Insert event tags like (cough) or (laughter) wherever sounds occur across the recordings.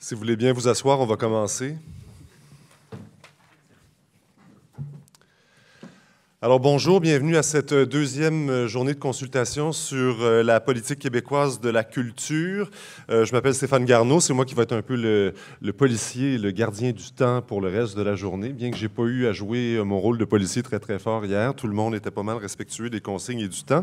Si vous voulez bien vous asseoir, on va commencer. Alors bonjour, bienvenue à cette deuxième journée de consultation sur euh, la politique québécoise de la culture. Euh, je m'appelle Stéphane Garneau, c'est moi qui vais être un peu le, le, policier, le gardien du temps pour le reste de la journée, bien que j'ai pas eu à jouer euh, mon rôle de policier très très fort hier. Tout le monde était pas mal respectueux des consignes et du temps.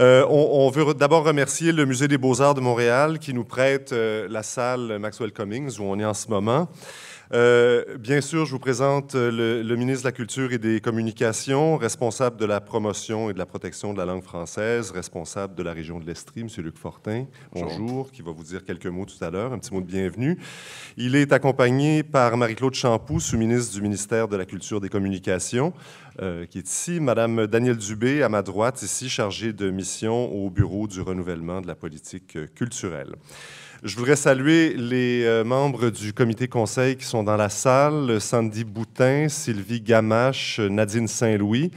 Euh, on, veut d'abord remercier le Musée des beaux-arts de Montréal qui nous prête euh, la salle Maxwell Cummings où on est en ce moment. Euh, bien sûr, je vous présente le, ministre de la Culture et des Communications, responsable de la promotion et de la protection de la langue française, responsable de la région de l'Estrie, M. Luc Fortin. Bonjour. Bonjour. qui va vous dire quelques mots tout à l'heure, un petit mot de bienvenue. Il est accompagné par Marie-Claude Champoux, sous-ministre du ministère de la Culture et des Communications. Euh, qui est ici, Madame Danielle Dubé, à ma droite, ici, chargée de mission au Bureau du renouvellement de la politique euh, culturelle. Je voudrais saluer les euh, membres du comité conseil qui sont dans la salle, Sandy Boutin, Sylvie Gamache, Nadine Saint-Louis,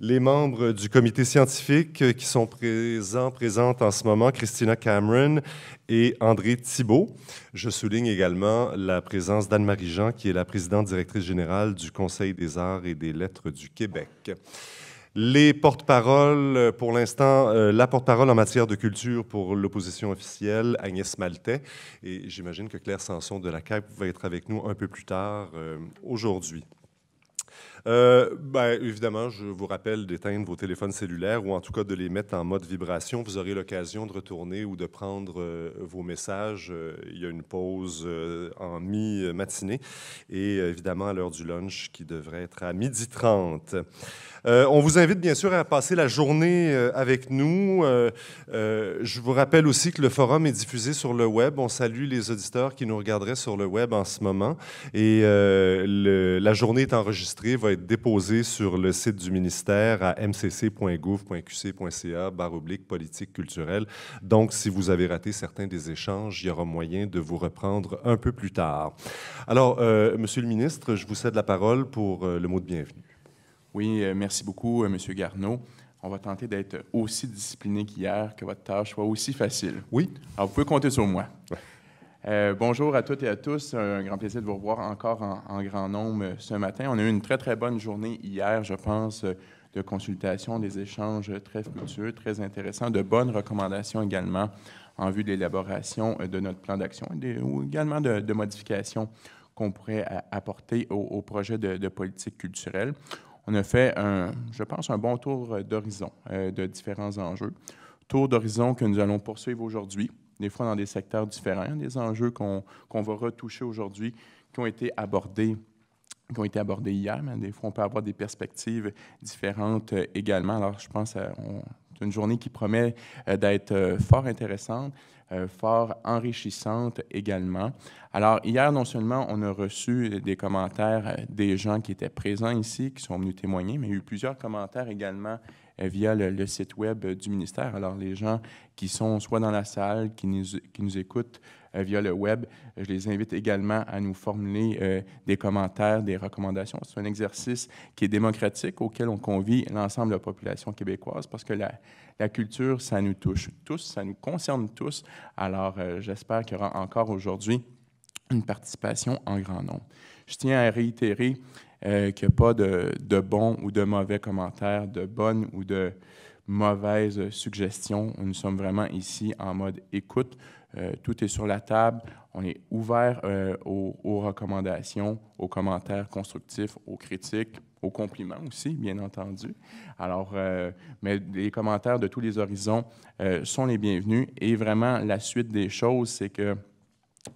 les membres du comité scientifique euh, qui sont présents, présentes en ce moment, Christina Cameron et André Thibault. Je souligne également la présence d'Anne-Marie Jean, qui est la présidente directrice générale du Conseil des arts et des lettres du Québec. Les porte-paroles, euh, pour l'instant, euh, la porte-parole en matière de culture pour l'opposition officielle, Agnès Maltais. Et j'imagine que Claire Sanson de la CAP va être avec nous un peu plus tard aujourd'hui. Euh, ben, évidemment, je vous rappelle d'éteindre vos téléphones cellulaires ou en tout cas de les mettre en mode vibration. Vous aurez l'occasion de retourner ou de prendre euh, vos messages. Euh, il y a une pause euh, en mi-matinée et évidemment à l'heure du lunch qui devrait être à 12h30. on vous invite bien sûr à passer la journée avec nous. je vous rappelle aussi que le forum est diffusé sur le web. On salue les auditeurs qui nous regarderaient sur le web en ce moment et la journée est enregistrée être déposé sur le site du ministère à mcc.gouv.qc.ca oblique politique culturelle. Donc, si vous avez raté certains des échanges, il y aura moyen de vous reprendre un peu plus tard. Alors, euh, Monsieur le ministre, je vous cède la parole pour euh, le mot de bienvenue. Oui, euh, merci beaucoup, Monsieur Garneau. On va tenter d'être aussi discipliné qu'hier, que votre tâche soit aussi facile. Oui. Alors, vous pouvez compter sur moi. Euh, bonjour à toutes et à tous. Un grand plaisir de vous revoir encore en, grand nombre ce matin. On a eu une très, très bonne journée hier, je pense, de consultations, des échanges très fructueux, très intéressants, de bonnes recommandations également en vue de l'élaboration de notre plan d'action ou également de, modifications qu'on pourrait apporter au, projet de, politique culturelle. On a fait, un, je pense, un bon tour d'horizon euh, de différents enjeux. Tour d'horizon que nous allons poursuivre aujourd'hui des fois dans des secteurs différents, des enjeux qu'on va retoucher aujourd'hui, qui ont été abordés qui ont été abordés hier, mais des fois, on peut avoir des perspectives différentes euh, également. Alors, je pense que c'est une journée qui promet euh, d'être euh, fort intéressante, fort enrichissante également. Alors, hier, non seulement on a reçu des commentaires des gens qui étaient présents ici, qui sont venus témoigner, mais il y a eu plusieurs commentaires également euh, via le, site web euh, du ministère. Alors, les gens qui sont soit dans la salle, qui nous, qui nous écoutent euh, via le web, je les invite également à nous formuler des commentaires, des recommandations. C'est un exercice qui est démocratique, auquel on convie l'ensemble de la population québécoise, parce que la, la culture, ça nous touche tous, ça nous concerne tous. Alors, j'espère qu'il y aura encore aujourd'hui une participation en grand nombre. Je tiens à réitérer euh, qu'il n'y a pas de, de bons ou de mauvais commentaires, de bonnes ou de mauvaises suggestions. Nous sommes vraiment ici en mode écoute. Euh, tout est sur la table. On est ouvert euh, aux, recommandations, aux commentaires constructifs, aux critiques, aux compliments aussi, bien entendu. Alors, mais les commentaires de tous les horizons sont les bienvenus. Et vraiment, la suite des choses, c'est que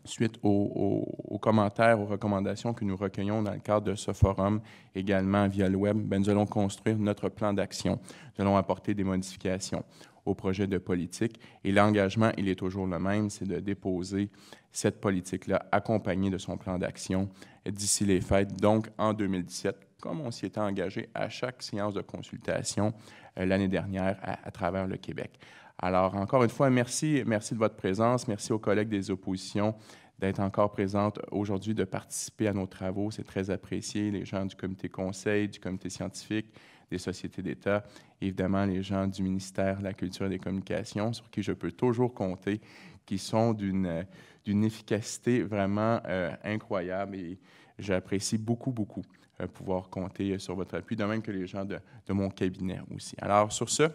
suite aux, commentaires, aux recommandations que nous recueillons dans le cadre de ce forum, également via le web, ben, nous allons construire notre plan d'action. Nous allons apporter des modifications au projet de politique. Et l'engagement, il est toujours le même, c'est de déposer cette politique-là accompagnée de son plan d'action d'ici les fêtes, donc en 2017, comme on s'y était engagé à chaque séance de consultation euh, l'année dernière à travers le Québec. Alors, encore une fois, merci, merci de votre présence. Merci aux collègues des oppositions d'être encore présentes aujourd'hui, de participer à nos travaux. C'est très apprécié. Les gens du comité conseil, du comité scientifique, des sociétés d'État, évidemment les gens du ministère de la Culture et des Communications, sur qui je peux toujours compter, qui sont d'une efficacité vraiment euh, incroyable et j'apprécie beaucoup, beaucoup euh, pouvoir compter sur votre appui, de même que les gens de, de mon cabinet aussi. Alors, sur ce,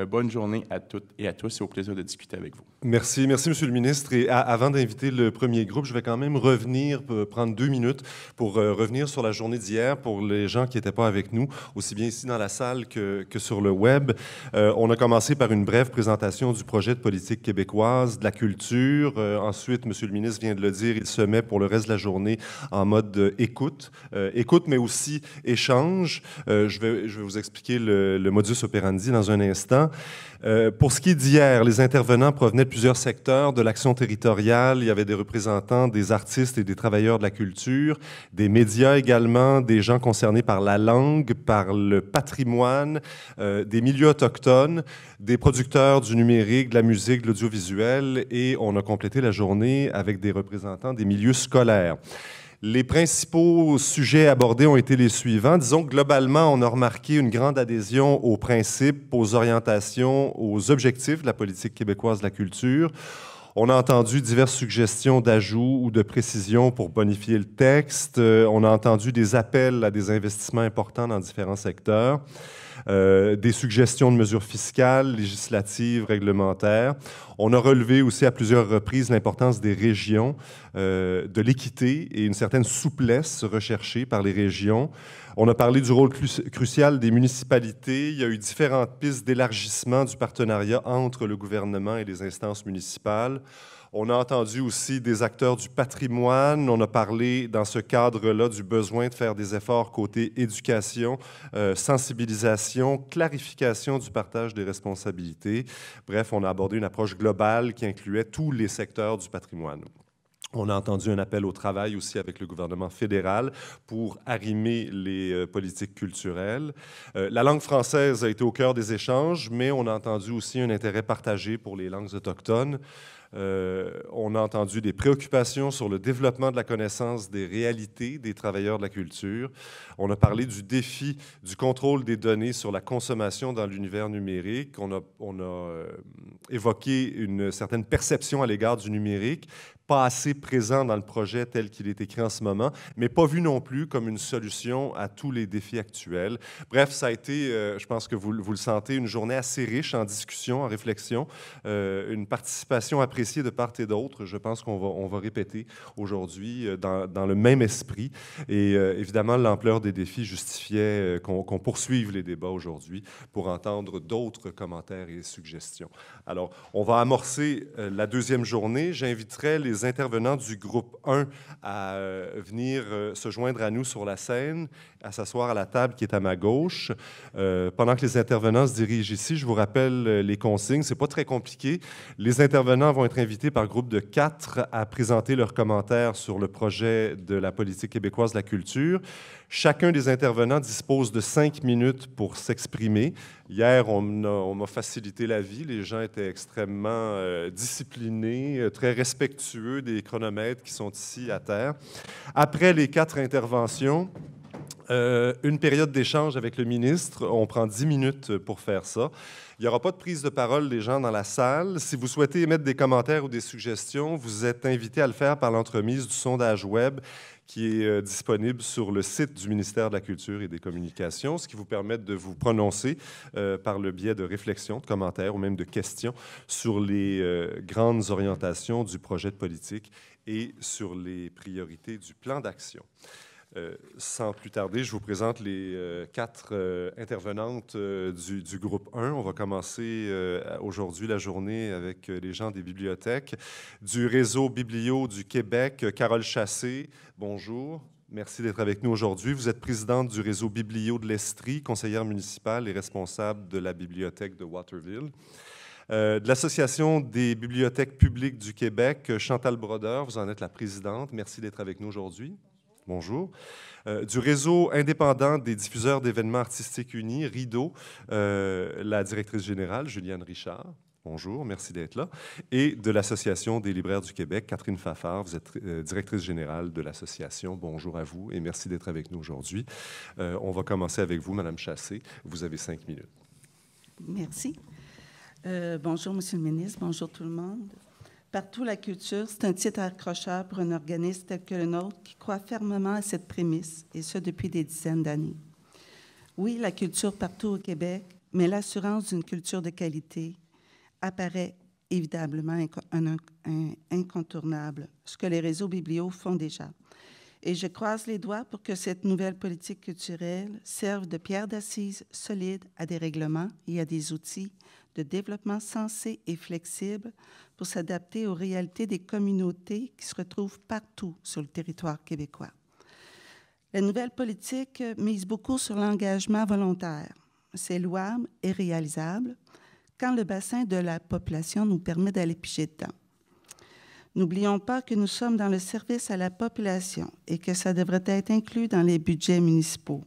euh, bonne journée à toutes et à tous C'est au plaisir de discuter avec vous. Merci, merci Monsieur le ministre. Et avant d'inviter le premier groupe, je vais quand même revenir, prendre deux minutes pour euh, revenir sur la journée d'hier pour les gens qui n'étaient pas avec nous, aussi bien ici dans la salle que, que sur le web. Euh, on a commencé par une brève présentation du projet de politique québécoise, de la culture. ensuite, Monsieur le ministre vient de le dire, il se met pour le reste de la journée en mode écoute, écoute mais aussi échange. je, vais, je vais vous expliquer le modus operandi dans un instant. Euh, pour ce qui est d'hier, les intervenants provenaient de plusieurs secteurs, de l'action territoriale, il y avait des représentants des artistes et des travailleurs de la culture, des médias également, des gens concernés par la langue, par le patrimoine, euh, des milieux autochtones, des producteurs du numérique, de la musique, de l'audiovisuel, et on a complété la journée avec des représentants des milieux scolaires. Les principaux sujets abordés ont été les suivants. Disons globalement, on a remarqué une grande adhésion aux principes, aux orientations, aux objectifs de la politique québécoise de la culture. On a entendu diverses suggestions d'ajouts ou de précisions pour bonifier le texte. Euh, on a entendu des appels à des investissements importants dans différents secteurs. Euh, des suggestions de mesures fiscales, législatives, réglementaires. On a relevé aussi à plusieurs reprises l'importance des régions, euh, de l'équité et une certaine souplesse recherchée par les régions. On a parlé du rôle crucial des municipalités. Il y a eu différentes pistes d'élargissement du partenariat entre le gouvernement et les instances municipales. On a entendu aussi des acteurs du patrimoine. On a parlé dans ce cadre-là du besoin de faire des efforts côté éducation, euh, sensibilisation, clarification du partage des responsabilités. Bref, on a abordé une approche globale qui incluait tous les secteurs du patrimoine. On a entendu un appel au travail aussi avec le gouvernement fédéral pour arrimer les euh, politiques culturelles. Euh, la langue française a été au cœur des échanges, mais on a entendu aussi un intérêt partagé pour les langues autochtones. Euh, on a entendu des préoccupations sur le développement de la connaissance des réalités des travailleurs de la culture. On a parlé du défi du contrôle des données sur la consommation dans l'univers numérique. On a, euh, évoqué une certaine perception à l'égard du numérique, pas assez présent dans le projet tel qu'il est écrit en ce moment, mais pas vu non plus comme une solution à tous les défis actuels. Bref, ça a été, euh, je pense que vous, vous, le sentez, une journée assez riche en discussion, en réflexion, euh, une participation appréciée de part et d'autre. Je pense qu'on va, on va répéter aujourd'hui euh, dans, dans, le même esprit. Et évidemment, l'ampleur des défis justifiait qu'on, qu'on poursuive les débats aujourd'hui pour entendre d'autres commentaires et suggestions. Alors, on va amorcer la deuxième journée. J'inviterai les intervenants du groupe 1 à euh, venir euh, se joindre à nous sur la scène à s'asseoir à la table qui est à ma gauche. Euh, pendant que les intervenants se dirigent ici, je vous rappelle euh, les consignes. C'est pas très compliqué. Les intervenants vont être invités par groupe de quatre à présenter leurs commentaires sur le projet de la politique québécoise de la culture. Chacun des intervenants dispose de cinq minutes pour s'exprimer. Hier, on m'a facilité la vie. Les gens étaient extrêmement euh, disciplinés, très respectueux des chronomètres qui sont ici à terre. Après les quatre interventions, euh, une période d'échange avec le ministre. On prend 10 minutes pour faire ça. Il n'y aura pas de prise de parole des gens dans la salle. Si vous souhaitez émettre des commentaires ou des suggestions, vous êtes invité à le faire par l'entremise du sondage web qui est euh, disponible sur le site du ministère de la Culture et des Communications, ce qui vous permet de vous prononcer euh, par le biais de réflexions, de commentaires ou même de questions sur les grandes orientations du projet de politique et sur les priorités du plan d'action. Euh, sans plus tarder, je vous présente les euh, quatre euh, intervenantes du, groupe 1. On va commencer aujourd'hui la journée avec les gens des bibliothèques. Du réseau Biblio du Québec, Carole Chassé, bonjour. Merci d'être avec nous aujourd'hui. Vous êtes présidente du réseau Biblio de l'Estrie, conseillère municipale et responsable de la bibliothèque de Waterville. de l'Association des bibliothèques publiques du Québec, Chantal Brodeur, vous en êtes la présidente. Merci d'être avec nous aujourd'hui bonjour, euh, du réseau indépendant des diffuseurs d'événements artistiques unis, Rideau, euh, la directrice générale, Juliane Richard. Bonjour, merci d'être là. Et de l'Association des libraires du Québec, Catherine Fafard, vous êtes euh, directrice générale de l'association. Bonjour à vous et merci d'être avec nous aujourd'hui. on va commencer avec vous, Madame Chassé. Vous avez cinq minutes. Merci. bonjour, Monsieur le ministre. Bonjour tout le monde. Partout la culture, c'est un titre accrocheur pour un organisme tel que le nôtre qui croit fermement à cette prémisse, et ce depuis des dizaines d'années. Oui, la culture partout au Québec, mais l'assurance d'une culture de qualité apparaît évidemment un, incontournable, ce que les réseaux biblios font déjà. Et je croise les doigts pour que cette nouvelle politique culturelle serve de pierre d'assise solide à des règlements et à des outils de développement sensé et flexible pour s'adapter aux réalités des communautés qui se retrouvent partout sur le territoire québécois. La nouvelle politique mise beaucoup sur l'engagement volontaire. C'est louable et réalisable quand le bassin de la population nous permet d'aller piger dedans. N'oublions pas que nous sommes dans le service à la population et que ça devrait être inclus dans les budgets municipaux,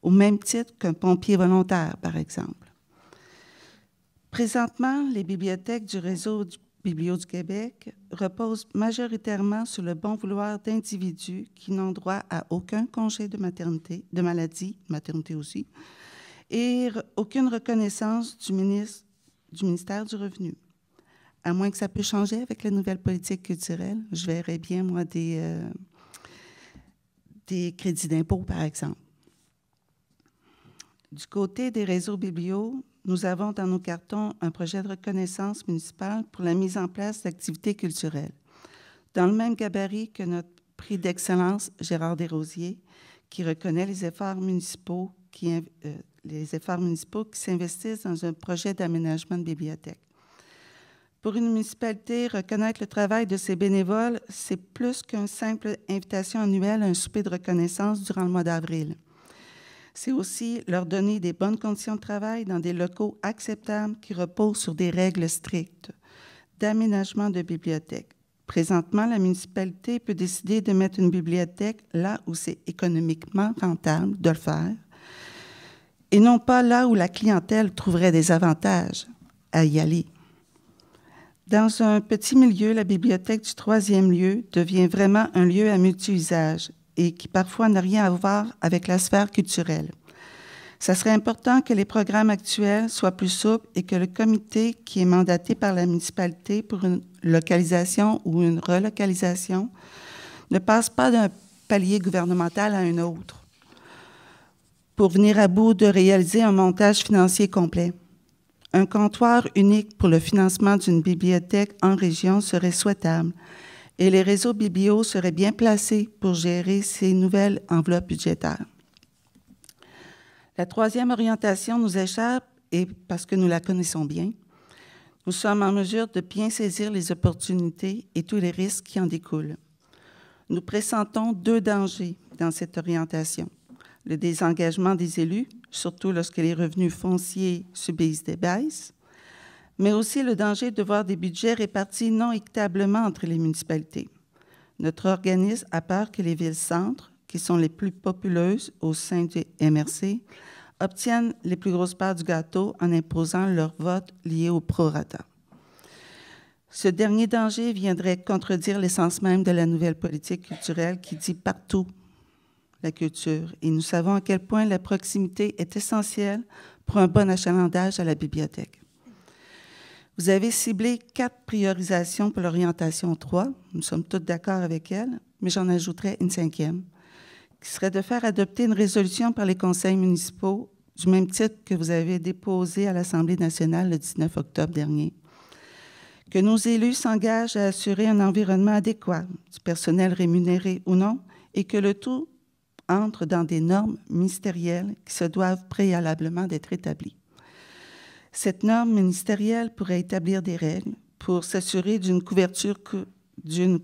au même titre qu'un pompier volontaire, par exemple. Présentement, les bibliothèques du réseau du Biblio du Québec reposent majoritairement sur le bon vouloir d'individus qui n'ont droit à aucun congé de maternité, de maladie, maternité aussi, et aucune reconnaissance du, ministre, du ministère du Revenu. À moins que ça puisse changer avec la nouvelle politique culturelle, je verrais bien, moi, des, euh, crédits d'impôt, par exemple. Du côté des réseaux bibliothèques, nous avons dans nos cartons un projet de reconnaissance municipale pour la mise en place d'activités culturelles. Dans le même gabarit que notre prix d'excellence Gérard Desrosiers, qui reconnaît les efforts municipaux qui, euh, les efforts municipaux qui s'investissent dans un projet d'aménagement de bibliothèque. Pour une municipalité, reconnaître le travail de ses bénévoles, c'est plus qu'une simple invitation annuelle à un souper de reconnaissance durant le mois d'avril c'est aussi leur donner des bonnes conditions de travail dans des locaux acceptables qui reposent sur des règles strictes d'aménagement de bibliothèque. Présentement, la municipalité peut décider de mettre une bibliothèque là où c'est économiquement rentable de le faire et non pas là où la clientèle trouverait des avantages à y aller. Dans un petit milieu, la bibliothèque du troisième lieu devient vraiment un lieu à multi-usage et qui parfois n'a rien à voir avec la sphère culturelle. Ça serait important que les programmes actuels soient plus souples et que le comité qui est mandaté par la municipalité pour une localisation ou une relocalisation ne passe pas d'un palier gouvernemental à un autre pour venir à bout de réaliser un montage financier complet. Un comptoir unique pour le financement d'une bibliothèque en région serait souhaitable, et les réseaux BBO seraient bien placés pour gérer ces nouvelles enveloppes budgétaires. La troisième orientation nous échappe et parce que nous la connaissons bien, nous sommes en mesure de bien saisir les opportunités et tous les risques qui en découlent. Nous pressentons deux dangers dans cette orientation. Le désengagement des élus, surtout lorsque les revenus fonciers subissent des baisses, mais aussi le danger de voir des budgets répartis non équitablement entre les municipalités. Notre organisme a peur que les villes-centres, qui sont les plus populeuses au sein du MRC, obtiennent les plus grosses parts du gâteau en imposant leur vote lié au prorata. Ce dernier danger viendrait contredire l'essence même de la nouvelle politique culturelle qui dit partout la culture. Et nous savons à quel point la proximité est essentielle pour un bon achalandage à la bibliothèque. Vous avez ciblé quatre priorisations pour l'orientation 3. Nous sommes tous d'accord avec elle, mais j'en ajouterai une cinquième, qui serait de faire adopter une résolution par les conseils municipaux du même titre que vous avez déposé à l'Assemblée nationale le 19 octobre dernier. Que nos élus s'engagent à assurer un environnement adéquat, du personnel rémunéré ou non, et que le tout entre dans des normes ministérielles qui se doivent préalablement d'être établies. Cette norme ministérielle pourrait établir des règles pour s'assurer d'une couverture,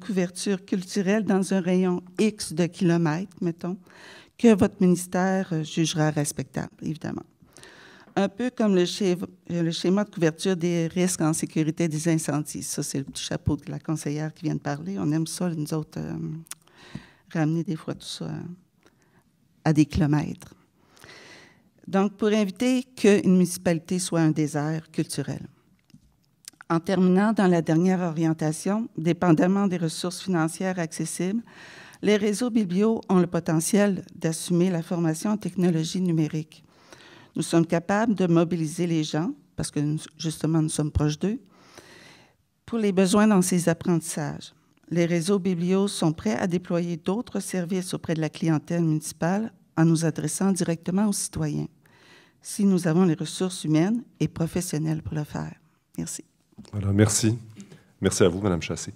couverture culturelle dans un rayon X de kilomètres, mettons, que votre ministère euh, jugera respectable, évidemment. Un peu comme euh, le, schéma, de couverture des risques en sécurité des incendies. Ça, c'est le chapeau de la conseillère qui vient de parler. On aime ça, nous autres, euh, ramener des fois tout ça à des kilomètres. Donc, pour éviter qu'une municipalité soit un désert culturel. En terminant dans la dernière orientation, dépendamment des ressources financières accessibles, les réseaux biblio ont le potentiel d'assumer la formation en technologie numérique. Nous sommes capables de mobiliser les gens, parce que justement nous sommes proches d'eux, pour les besoins dans ces apprentissages. Les réseaux biblios sont prêts à déployer d'autres services auprès de la clientèle municipale en nous adressant directement aux citoyens, si nous avons les ressources humaines et professionnelles pour le faire. Merci. Voilà, merci. Merci à vous, Madame Chassé.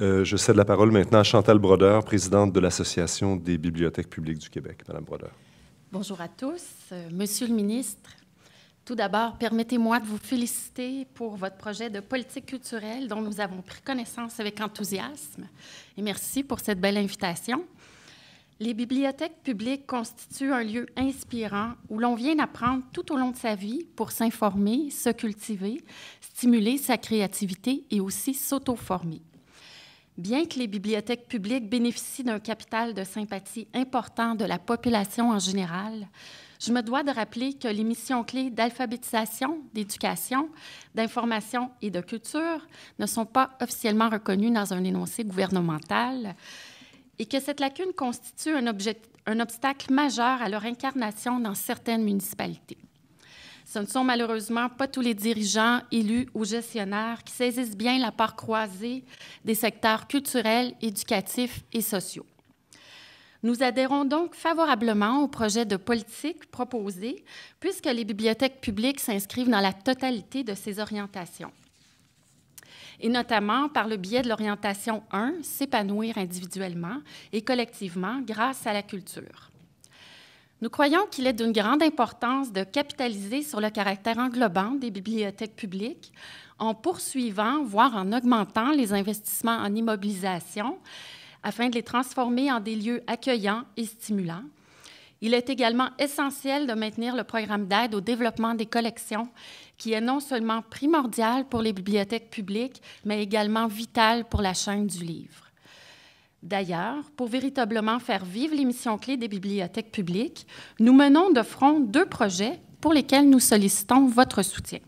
Euh, je cède la parole maintenant à Chantal Brodeur, présidente de l'Association des bibliothèques publiques du Québec. Madame Brodeur. Bonjour à tous. Euh, Monsieur le ministre, tout d'abord, permettez-moi de vous féliciter pour votre projet de politique culturelle dont nous avons pris connaissance avec enthousiasme. Et merci pour cette belle invitation. Les bibliothèques publiques constituent un lieu inspirant où l'on vient apprendre tout au long de sa vie pour s'informer, se cultiver, stimuler sa créativité et aussi s'auto-former. Bien que les bibliothèques publiques bénéficient d'un capital de sympathie important de la population en général, je me dois de rappeler que les missions clés d'alphabétisation, d'éducation, d'information et de culture ne sont pas officiellement reconnues dans un énoncé gouvernemental, et que cette lacune constitue un, obstacle majeur à leur incarnation dans certaines municipalités. Ce ne sont malheureusement pas tous les dirigeants, élus ou gestionnaires qui saisissent bien la part croisée des secteurs culturels, éducatifs et sociaux. Nous adhérons donc favorablement au projet de politique proposé, puisque les bibliothèques publiques s'inscrivent dans la totalité de ces orientations et notamment par le biais de l'orientation 1, s'épanouir individuellement et collectivement grâce à la culture. Nous croyons qu'il est d'une grande importance de capitaliser sur le caractère englobant des bibliothèques publiques en poursuivant, voire en augmentant les investissements en immobilisation afin de les transformer en des lieux accueillants et stimulants, il est également essentiel de maintenir le programme d'aide au développement des collections, qui est non seulement primordial pour les bibliothèques publiques, mais également vital pour la chaîne du livre. D'ailleurs, pour véritablement faire vivre l'émission clé des bibliothèques publiques, nous menons de front deux projets pour lesquels nous sollicitons votre soutien.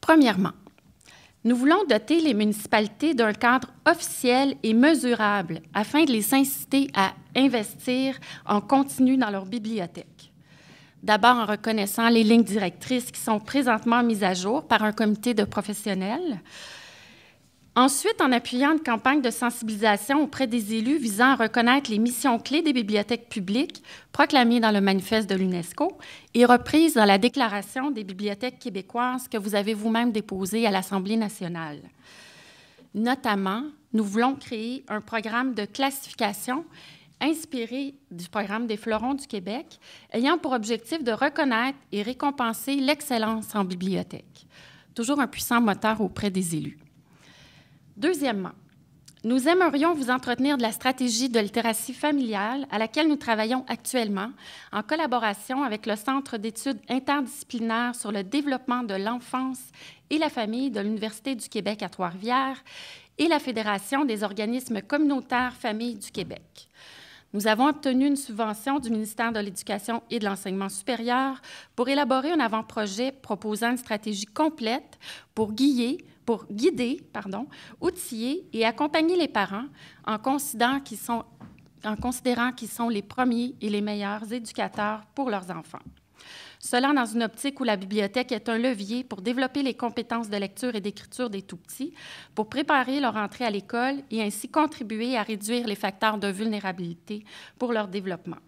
Premièrement, nous voulons doter les municipalités d'un cadre officiel et mesurable afin de les inciter à investir en continu dans leur bibliothèque. D'abord en reconnaissant les lignes directrices qui sont présentement mises à jour par un comité de professionnels, Ensuite, en appuyant une campagne de sensibilisation auprès des élus visant à reconnaître les missions clés des bibliothèques publiques proclamées dans le manifeste de l'UNESCO et reprises dans la déclaration des bibliothèques québécoises que vous avez vous-même déposée à l'Assemblée nationale. Notamment, nous voulons créer un programme de classification inspiré du programme des Fleurons du Québec, ayant pour objectif de reconnaître et récompenser l'excellence en bibliothèque. Toujours un puissant moteur auprès des élus. Deuxièmement, nous aimerions vous entretenir de la stratégie de littératie familiale à laquelle nous travaillons actuellement en collaboration avec le Centre d'études interdisciplinaires sur le développement de l'enfance et la famille de l'Université du Québec à Trois-Rivières et la Fédération des organismes communautaires familles du Québec. Nous avons obtenu une subvention du ministère de l'Éducation et de l'Enseignement supérieur pour élaborer un avant-projet proposant une stratégie complète pour guider, pour guider, pardon, outiller et accompagner les parents en considérant qu'ils sont, en considérant qu'ils sont les premiers et les meilleurs éducateurs pour leurs enfants. Cela dans une optique où la bibliothèque est un levier pour développer les compétences de lecture et d'écriture des tout-petits, pour préparer leur entrée à l'école et ainsi contribuer à réduire les facteurs de vulnérabilité pour leur développement.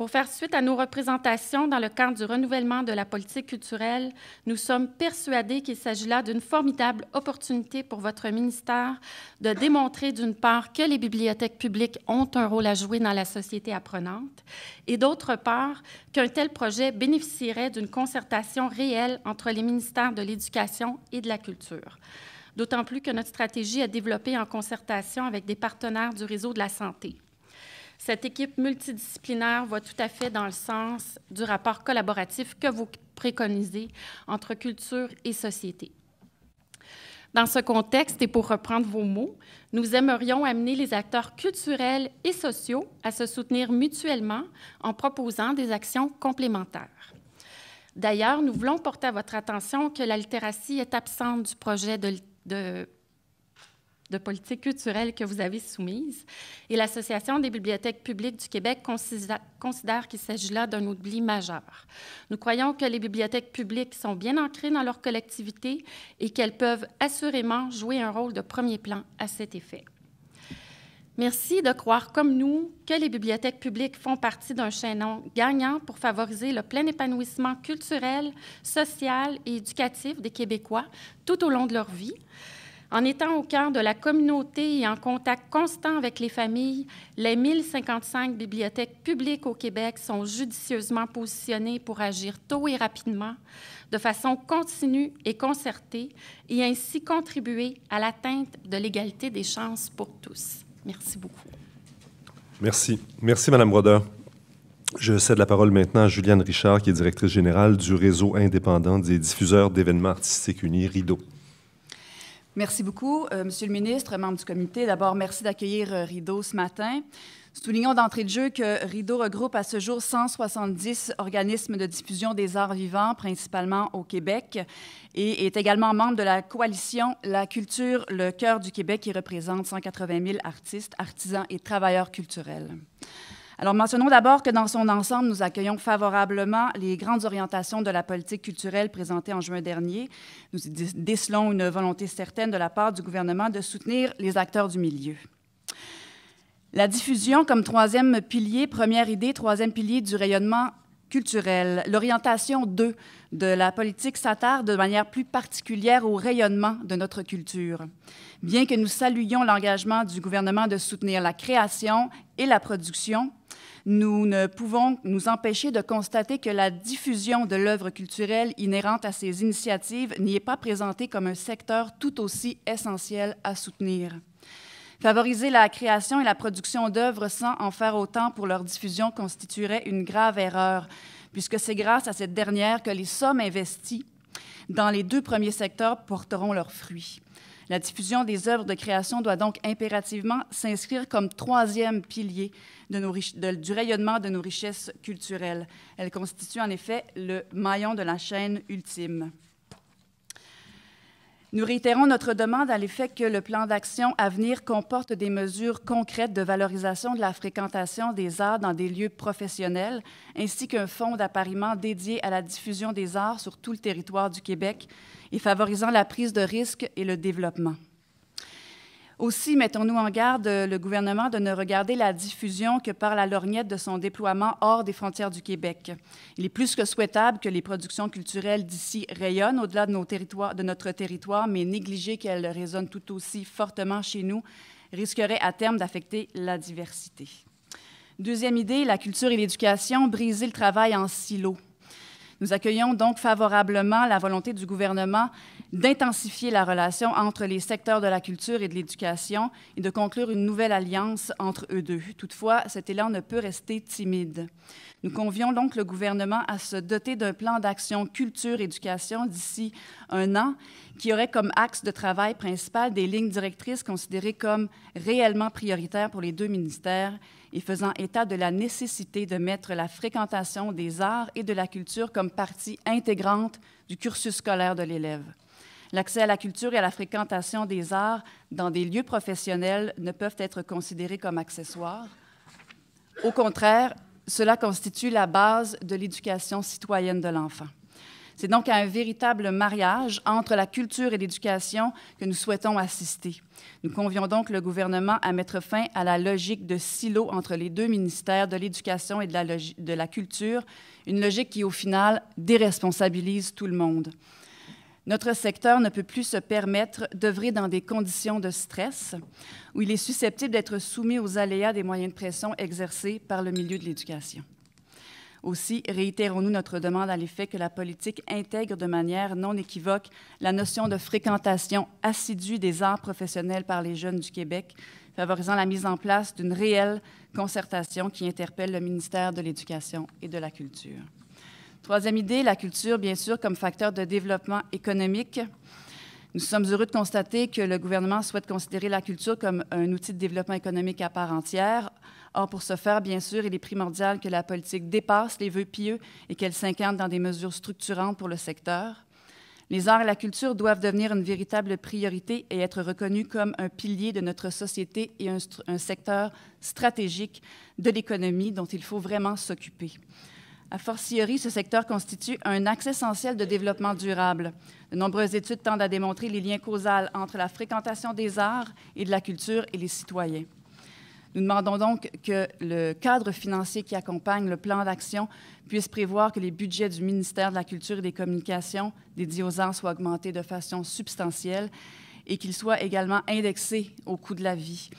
Pour faire suite à nos représentations dans le cadre du renouvellement de la politique culturelle, nous sommes persuadés qu'il s'agit là d'une formidable opportunité pour votre ministère de démontrer d'une part que les bibliothèques publiques ont un rôle à jouer dans la société apprenante et d'autre part qu'un tel projet bénéficierait d'une concertation réelle entre les ministères de l'Éducation et de la Culture d'autant plus que notre stratégie est développée en concertation avec des partenaires du réseau de la santé. Cette équipe multidisciplinaire va tout à fait dans le sens du rapport collaboratif que vous préconisez entre culture et société. Dans ce contexte, et pour reprendre vos mots, nous aimerions amener les acteurs culturels et sociaux à se soutenir mutuellement en proposant des actions complémentaires. D'ailleurs, nous voulons porter à votre attention que la littératie est absente du projet de, de de politique culturelle que vous avez soumise. Et l'Association des bibliothèques publiques du Québec considère qu'il s'agit là d'un oubli majeur. Nous croyons que les bibliothèques publiques sont bien ancrées dans leur collectivité et qu'elles peuvent assurément jouer un rôle de premier plan à cet effet. Merci de croire comme nous que les bibliothèques publiques font partie d'un chaînon gagnant pour favoriser le plein épanouissement culturel, social et éducatif des Québécois tout au long de leur vie. En étant au cœur de la communauté et en contact constant avec les familles, les 1055 bibliothèques publiques au Québec sont judicieusement positionnées pour agir tôt et rapidement, de façon continue et concertée, et ainsi contribuer à l'atteinte de l'égalité des chances pour tous. Merci beaucoup. Merci. Merci, Madame Brodeur. Je cède la parole maintenant à Juliane Richard, qui est directrice générale du Réseau indépendant des diffuseurs d'événements artistiques unis, RIDEAU. Merci beaucoup, euh, Monsieur le ministre, membre du comité. D'abord, merci d'accueillir euh, Rideau ce matin. Soulignons d'entrée de jeu que Rideau regroupe à ce jour 170 organismes de diffusion des arts vivants, principalement au Québec, et est également membre de la coalition La culture, le cœur du Québec, qui représente 180 000 artistes, artisans et travailleurs culturels. Alors, mentionnons d'abord que dans son ensemble, nous accueillons favorablement les grandes orientations de la politique culturelle présentées en juin dernier. Nous décelons une volonté certaine de la part du gouvernement de soutenir les acteurs du milieu. La diffusion comme troisième pilier, première idée, troisième pilier du rayonnement culturel. L'orientation 2 de la politique s'attarde de manière plus particulière au rayonnement de notre culture. Bien que nous saluions l'engagement du gouvernement de soutenir la création et la production, nous ne pouvons nous empêcher de constater que la diffusion de l'œuvre culturelle inhérente à ces initiatives n'y est pas présentée comme un secteur tout aussi essentiel à soutenir. Favoriser la création et la production d'œuvres sans en faire autant pour leur diffusion constituerait une grave erreur, puisque c'est grâce à cette dernière que les sommes investies dans les deux premiers secteurs porteront leurs fruits. La diffusion des œuvres de création doit donc impérativement s'inscrire comme troisième pilier du rayonnement de nos richesses culturelles. Elle constitue en effet le maillon de la chaîne ultime. Nous réitérons notre demande à l'effet que le plan d'action à venir comporte des mesures concrètes de valorisation de la fréquentation des arts dans des lieux professionnels, ainsi qu'un fonds d'appariement dédié à la diffusion des arts sur tout le territoire du Québec, et favorisant la prise de risque et le développement. Aussi, mettons-nous en garde le gouvernement de ne regarder la diffusion que par la lorgnette de son déploiement hors des frontières du Québec. Il est plus que souhaitable que les productions culturelles d'ici rayonnent au-delà de, nos territoires, de notre territoire, mais négliger qu'elles résonnent tout aussi fortement chez nous risquerait à terme d'affecter la diversité. Deuxième idée, la culture et l'éducation, briser le travail en silos. Nous accueillons donc favorablement la volonté du gouvernement d'intensifier la relation entre les secteurs de la culture et de l'éducation et de conclure une nouvelle alliance entre eux deux. Toutefois, cet élan ne peut rester timide. Nous convions donc le gouvernement à se doter d'un plan d'action culture-éducation d'ici un an qui aurait comme axe de travail principal des lignes directrices considérées comme réellement prioritaires pour les deux ministères et faisant état de la nécessité de mettre la fréquentation des arts et de la culture comme partie intégrante du cursus scolaire de l'élève. L'accès à la culture et à la fréquentation des arts dans des lieux professionnels ne peuvent être considérés comme accessoires. Au contraire, cela constitue la base de l'éducation citoyenne de l'enfant. C'est donc à un véritable mariage entre la culture et l'éducation que nous souhaitons assister. Nous convions donc le gouvernement à mettre fin à la logique de silo entre les deux ministères de l'Éducation et de la, de la Culture, une logique qui, au final, déresponsabilise tout le monde. Notre secteur ne peut plus se permettre d'œuvrer dans des conditions de stress où il est susceptible d'être soumis aux aléas des moyens de pression exercés par le milieu de l'éducation. Aussi, réitérons-nous notre demande à l'effet que la politique intègre de manière non équivoque la notion de fréquentation assidue des arts professionnels par les jeunes du Québec, favorisant la mise en place d'une réelle concertation qui interpelle le ministère de l'Éducation et de la Culture. Troisième idée, la culture, bien sûr, comme facteur de développement économique. Nous sommes heureux de constater que le gouvernement souhaite considérer la culture comme un outil de développement économique à part entière. Or, pour ce faire, bien sûr, il est primordial que la politique dépasse les vœux pieux et qu'elle s'incarne dans des mesures structurantes pour le secteur. Les arts et la culture doivent devenir une véritable priorité et être reconnus comme un pilier de notre société et un, secteur stratégique de l'économie dont il faut vraiment s'occuper. A fortiori, ce secteur constitue un axe essentiel de développement durable. De nombreuses études tendent à démontrer les liens causaux entre la fréquentation des arts et de la culture et les citoyens. Nous demandons donc que le cadre financier qui accompagne le plan d'action puisse prévoir que les budgets du ministère de la Culture et des Communications dédiés aux arts soient augmentés de façon substantielle et qu'ils soient également indexés au coût de la vie.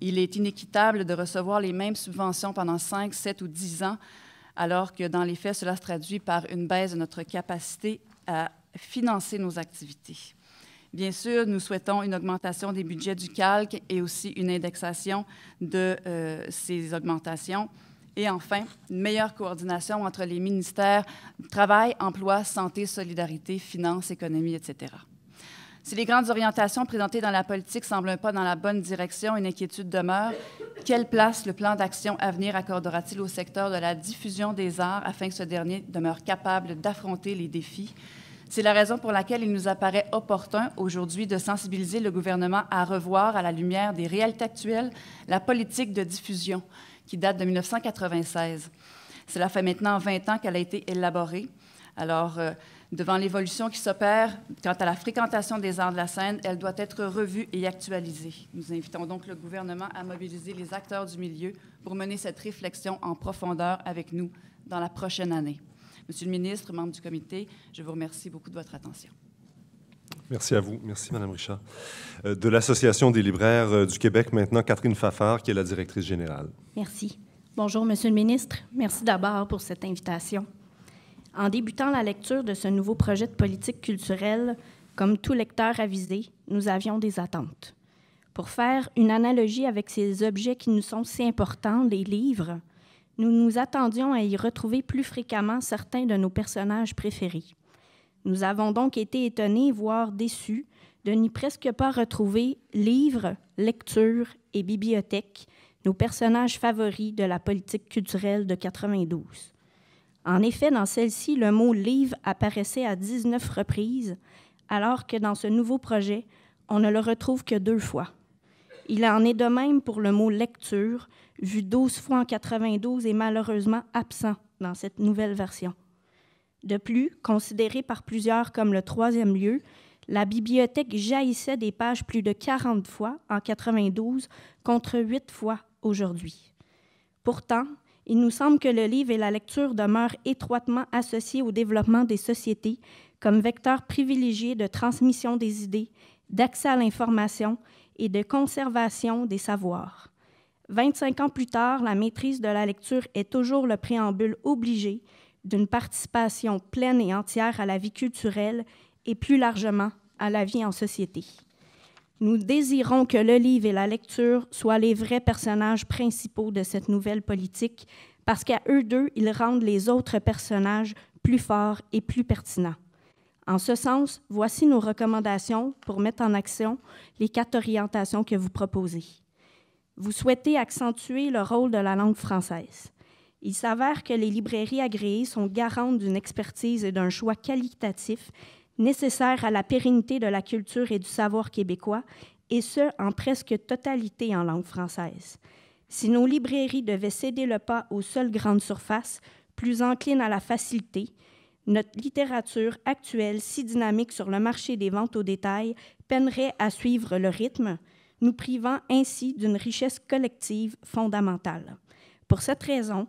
Il est inéquitable de recevoir les mêmes subventions pendant 5, 7 ou 10 ans, alors que dans les faits, cela se traduit par une baisse de notre capacité à financer nos activités. Bien sûr, nous souhaitons une augmentation des budgets du calque et aussi une indexation de euh, ces augmentations. Et enfin, une meilleure coordination entre les ministères Travail, Emploi, Santé, Solidarité, Finances, Économie, etc. Si les grandes orientations présentées dans la politique semblent un pas dans la bonne direction, une inquiétude demeure. Quelle place le plan d'action à venir accordera-t-il au secteur de la diffusion des arts afin que ce dernier demeure capable d'affronter les défis c'est la raison pour laquelle il nous apparaît opportun aujourd'hui de sensibiliser le gouvernement à revoir, à la lumière des réalités actuelles, la politique de diffusion qui date de 1996. Cela fait maintenant 20 ans qu'elle a été élaborée. Alors, euh, devant l'évolution qui s'opère quant à la fréquentation des arts de la scène, elle doit être revue et actualisée. Nous invitons donc le gouvernement à mobiliser les acteurs du milieu pour mener cette réflexion en profondeur avec nous dans la prochaine année. Monsieur le ministre, membre du comité, je vous remercie beaucoup de votre attention. Merci à vous. Merci, Madame Richard. Euh, de l'Association des libraires euh, du Québec, maintenant, Catherine Fafard, qui est la directrice générale. Merci. Bonjour, Monsieur le ministre. Merci d'abord pour cette invitation. En débutant la lecture de ce nouveau projet de politique culturelle, comme tout lecteur avisé, nous avions des attentes. Pour faire une analogie avec ces objets qui nous sont si importants, les livres, nous nous attendions à y retrouver plus fréquemment certains de nos personnages préférés. Nous avons donc été étonnés, voire déçus, de n'y presque pas retrouver livres, lectures et bibliothèque, nos personnages favoris de la politique culturelle de 92. En effet, dans celle-ci, le mot livre apparaissait à 19 reprises, alors que dans ce nouveau projet, on ne le retrouve que deux fois. Il en est de même pour le mot lecture, vu 12 fois en 92 et malheureusement absent dans cette nouvelle version. De plus, considéré par plusieurs comme le troisième lieu, la bibliothèque jaillissait des pages plus de 40 fois en 92 contre 8 fois aujourd'hui. Pourtant, il nous semble que le livre et la lecture demeurent étroitement associés au développement des sociétés comme vecteur privilégié de transmission des idées, d'accès à l'information et de conservation des savoirs. 25 ans plus tard, la maîtrise de la lecture est toujours le préambule obligé d'une participation pleine et entière à la vie culturelle et plus largement à la vie en société. Nous désirons que le livre et la lecture soient les vrais personnages principaux de cette nouvelle politique parce qu'à eux deux, ils rendent les autres personnages plus forts et plus pertinents. En ce sens, voici nos recommandations pour mettre en action les quatre orientations que vous proposez. Vous souhaitez accentuer le rôle de la langue française. Il s'avère que les librairies agréées sont garantes d'une expertise et d'un choix qualitatif nécessaires à la pérennité de la culture et du savoir québécois, et ce, en presque totalité en langue française. Si nos librairies devaient céder le pas aux seules grandes surfaces, plus enclines à la facilité, notre littérature actuelle, si dynamique sur le marché des ventes au détail, peinerait à suivre le rythme, nous privant ainsi d'une richesse collective fondamentale. Pour cette raison,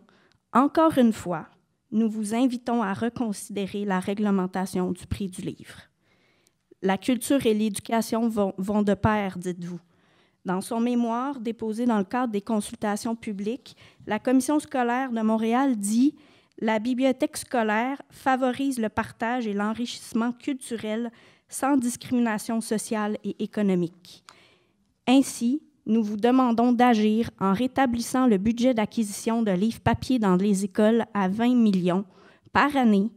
encore une fois, nous vous invitons à reconsidérer la réglementation du prix du livre. La culture et l'éducation vont, vont de pair, dites-vous. Dans son mémoire déposé dans le cadre des consultations publiques, la Commission scolaire de Montréal dit La bibliothèque scolaire favorise le partage et l'enrichissement culturel sans discrimination sociale et économique. Ainsi, nous vous demandons d'agir en rétablissant le budget d'acquisition de livres papier dans les écoles à 20 millions par année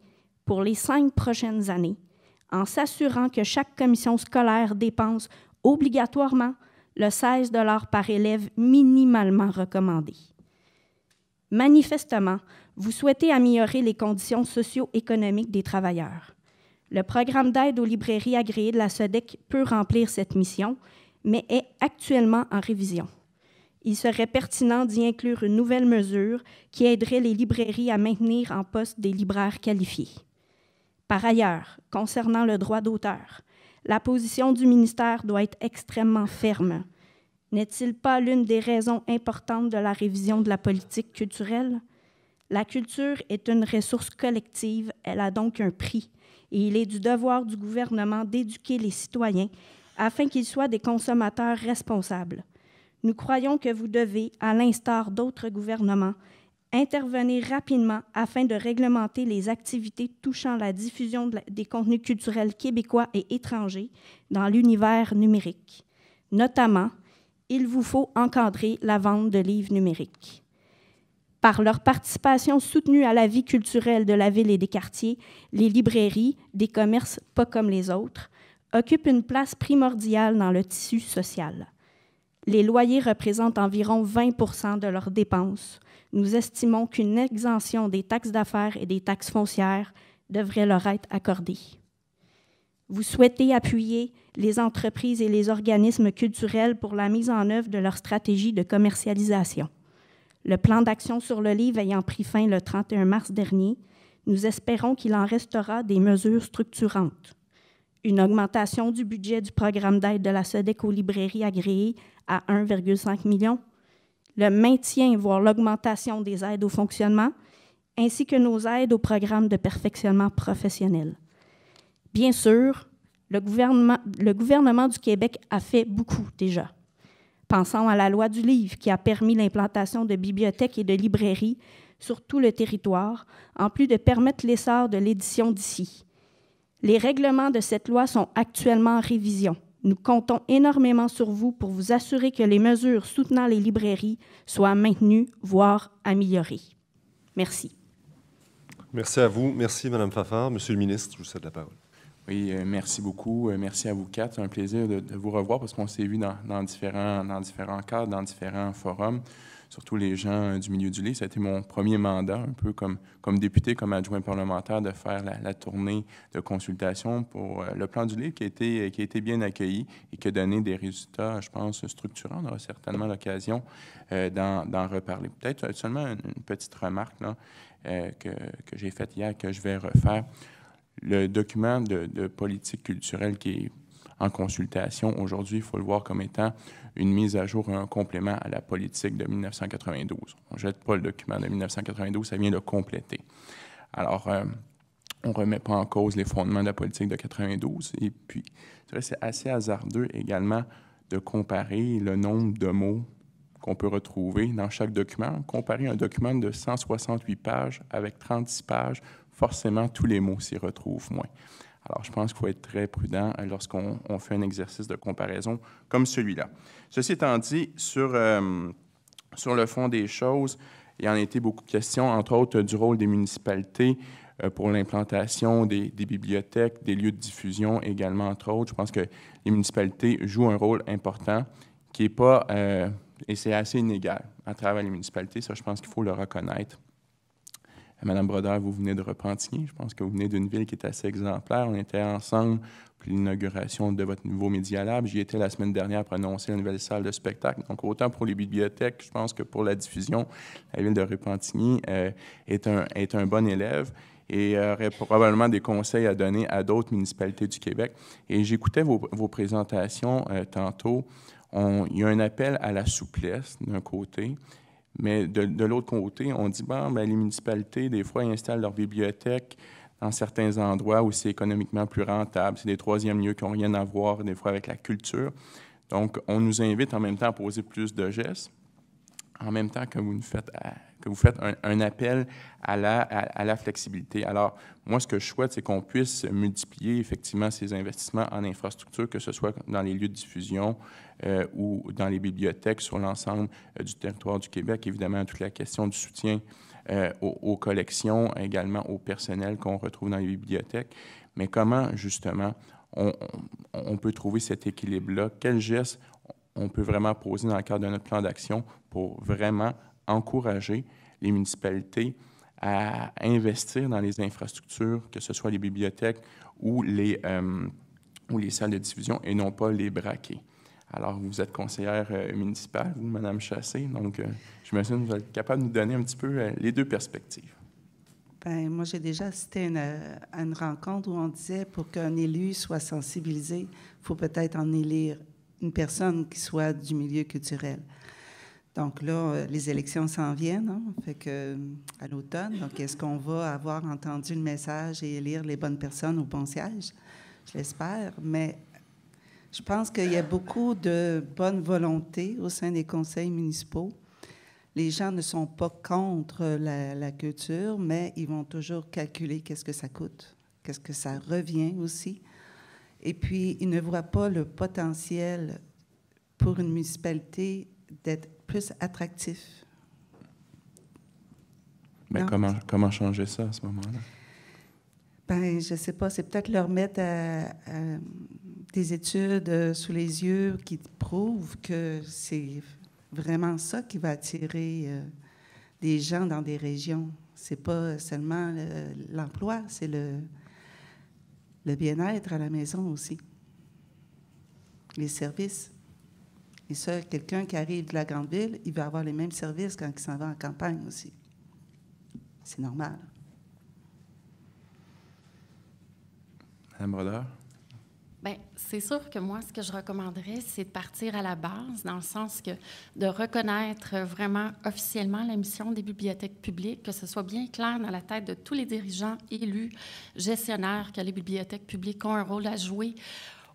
pour les cinq prochaines années, en s'assurant que chaque commission scolaire dépense obligatoirement le 16 par élève minimalement recommandé. Manifestement, vous souhaitez améliorer les conditions socio-économiques des travailleurs. Le programme d'aide aux librairies agréées de la SEDEC peut remplir cette mission mais est actuellement en révision. Il serait pertinent d'y inclure une nouvelle mesure qui aiderait les librairies à maintenir en poste des libraires qualifiés. Par ailleurs, concernant le droit d'auteur, la position du ministère doit être extrêmement ferme. N'est-il pas l'une des raisons importantes de la révision de la politique culturelle? La culture est une ressource collective, elle a donc un prix, et il est du devoir du gouvernement d'éduquer les citoyens afin qu'ils soient des consommateurs responsables. Nous croyons que vous devez, à l'instar d'autres gouvernements, intervenir rapidement afin de réglementer les activités touchant la diffusion des contenus culturels québécois et étrangers dans l'univers numérique. Notamment, il vous faut encadrer la vente de livres numériques. Par leur participation soutenue à la vie culturelle de la ville et des quartiers, les librairies, des commerces pas comme les autres, occupe une place primordiale dans le tissu social. Les loyers représentent environ 20 de leurs dépenses. Nous estimons qu'une exemption des taxes d'affaires et des taxes foncières devrait leur être accordée. Vous souhaitez appuyer les entreprises et les organismes culturels pour la mise en œuvre de leur stratégie de commercialisation. Le plan d'action sur le livre ayant pris fin le 31 mars dernier, nous espérons qu'il en restera des mesures structurantes une augmentation du budget du programme d'aide de la SEDEC aux librairies agréées à 1,5 million, le maintien, voire l'augmentation des aides au fonctionnement, ainsi que nos aides au programme de perfectionnement professionnel. Bien sûr, le gouvernement, le gouvernement du Québec a fait beaucoup déjà. Pensons à la loi du livre qui a permis l'implantation de bibliothèques et de librairies sur tout le territoire, en plus de permettre l'essor de l'édition d'ici. Les règlements de cette loi sont actuellement en révision. Nous comptons énormément sur vous pour vous assurer que les mesures soutenant les librairies soient maintenues, voire améliorées. Merci. Merci à vous. Merci, Mme Fafard. Monsieur le ministre, je vous cède la parole. Oui, euh, merci beaucoup. Euh, merci à vous quatre. C'est un plaisir de, vous revoir parce qu'on s'est vu dans, différents, dans différents cadres, dans différents forums surtout les gens du milieu du lit. Ça a été mon premier mandat, un peu comme, comme député, comme adjoint parlementaire, de faire la, tournée de consultation pour euh, le plan du lit qui a, été, qui a bien accueilli et qui a donné des résultats, je pense, structurants. On aura certainement l'occasion euh, d'en reparler. Peut-être seulement une, petite remarque euh, que, que j'ai faite hier, que je vais refaire. Le document de politique culturelle qui est en consultation aujourd'hui, il faut le voir comme étant une mise à jour, et un complément à la politique de 1992. On ne jette pas le document de 1992, ça vient le compléter. Alors, euh, on ne remet pas en cause les fondements de la politique de 92. Et puis, c'est assez hasardeux également de comparer le nombre de mots qu'on peut retrouver dans chaque document. Comparer un document de 168 pages avec 36 pages, forcément, tous les mots s'y retrouvent moins. Alors, je pense qu'il faut être très prudent euh, lorsqu'on fait un exercice de comparaison comme celui-là. Ceci étant dit, sur, euh, le fond des choses, il y en a été beaucoup de questions, entre autres du rôle des municipalités euh, pour l'implantation des, bibliothèques, des lieux de diffusion également, entre autres. Je pense que les municipalités jouent un rôle important qui n'est pas, et c'est assez inégal à travers les municipalités, ça je pense qu'il faut le reconnaître. Madame Brodeur, vous venez de Repentigny. Je pense que vous venez d'une ville qui est assez exemplaire. On était ensemble pour l'inauguration de votre nouveau Médialab. J'y étais la semaine dernière pour annoncer la nouvelle salle de spectacle. Donc, autant pour les bibliothèques, je pense que pour la diffusion, la ville de Repentigny euh, est, un, est un bon élève et aurait probablement des conseils à donner à d'autres municipalités du Québec. Et j'écoutais vos, présentations euh, tantôt. On, il y a un appel à la souplesse d'un côté, mais de, l'autre côté, on dit, bon, ben, les municipalités, des fois, installent leurs bibliothèques dans certains endroits où c'est économiquement plus rentable. C'est des troisièmes lieux qui n'ont rien à voir, des fois, avec la culture. Donc, on nous invite en même temps à poser plus de gestes, en même temps que vous nous faites que vous faites un, appel à la, à, la, flexibilité. Alors, moi, ce que je souhaite, c'est qu'on puisse multiplier effectivement ces investissements en infrastructure, que ce soit dans les lieux de diffusion euh, ou dans les bibliothèques sur l'ensemble euh, du territoire du Québec. Évidemment, toute la question du soutien euh, aux, collections, également au personnel qu'on retrouve dans les bibliothèques. Mais comment, justement, on, peut trouver cet équilibre-là? Quel geste on peut vraiment poser dans le cadre de notre plan d'action pour vraiment encourager les municipalités à investir dans les infrastructures, que ce soit les bibliothèques ou les, euh, ou les salles de diffusion, et non pas les braquer. Alors, vous êtes conseillère euh, municipale, vous, Madame Chassé, donc je euh, j'imagine que vous êtes capable de nous donner un petit peu les deux perspectives. Ben, moi, j'ai déjà assisté à une rencontre où on disait pour qu'un élu soit sensibilisé, il faut peut-être en élire une personne qui soit du milieu culturel. Donc là, euh, les élections s'en viennent, hein. fait que, euh, à l'automne. Donc, est-ce qu'on va avoir entendu le message et élire les bonnes personnes au bon siège? Je l'espère, mais je pense qu'il y a beaucoup de bonne volonté au sein des conseils municipaux. Les gens ne sont pas contre la, la culture, mais ils vont toujours calculer qu'est-ce que ça coûte, qu'est-ce que ça revient aussi. Et puis, ils ne voient pas le potentiel pour une municipalité d'être plus attractif. Mais comment, comment changer ça à ce moment-là? Ben, je sais pas, c'est peut-être leur mettre euh, euh, des études euh, sous les yeux qui prouvent que c'est vraiment ça qui va attirer des gens dans des régions. C'est pas seulement l'emploi, c'est le, le bien-être à la maison aussi, les services. Et ça, quelqu'un qui arrive de la grande ville, il va avoir les mêmes services quand il s'en va en campagne aussi. C'est normal. Madame Brodeur? Ben, c'est sûr que moi, ce que je recommanderais, c'est de partir à la base, dans le sens que de reconnaître vraiment officiellement la mission des bibliothèques publiques, que ce soit bien clair dans la tête de tous les dirigeants, élus, gestionnaires, que les bibliothèques publiques ont un rôle à jouer,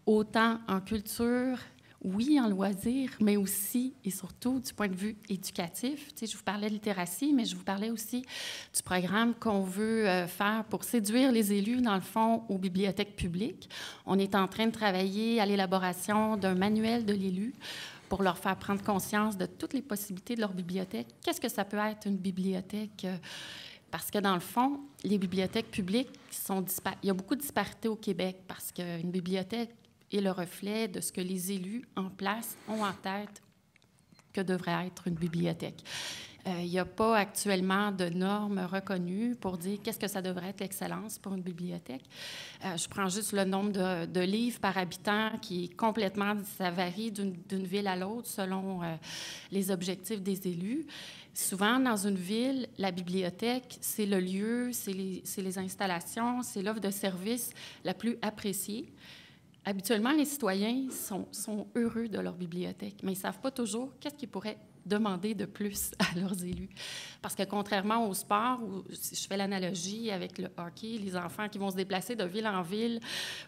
autant en culture, oui, en loisir, mais aussi et surtout du point de vue éducatif. je vous parlais de littératie, mais je vous parlais aussi du programme qu'on veut euh, faire pour séduire les élus, dans le fond, aux bibliothèques publiques. On est en train de travailler à l'élaboration d'un manuel de l'élu pour leur faire prendre conscience de toutes les possibilités de leur bibliothèque. Qu'est-ce que ça peut être une bibliothèque? Euh, parce que dans le fond, les bibliothèques publiques sont Il y a beaucoup de disparités au Québec parce qu'une bibliothèque et le reflet de ce que les élus en place ont en tête que devrait être une bibliothèque. Euh, il n'y a pas actuellement de normes reconnues pour dire qu'est-ce que ça devrait être l'excellence pour une bibliothèque. Euh, je prends juste le nombre de, livres par habitant qui est complètement, ça varie d'une ville à l'autre selon euh, les objectifs des élus. Souvent, dans une ville, la bibliothèque, c'est le lieu, c'est les, les, installations, c'est l'offre de service la plus appréciée habituellement, les citoyens sont, sont heureux de leur bibliothèque, mais ils ne savent pas toujours qu'est-ce qui pourrait demander de plus (laughs) à leurs élus. Parce que contrairement au sport, où je fais l'analogie avec le hockey, les enfants qui vont se déplacer de ville en ville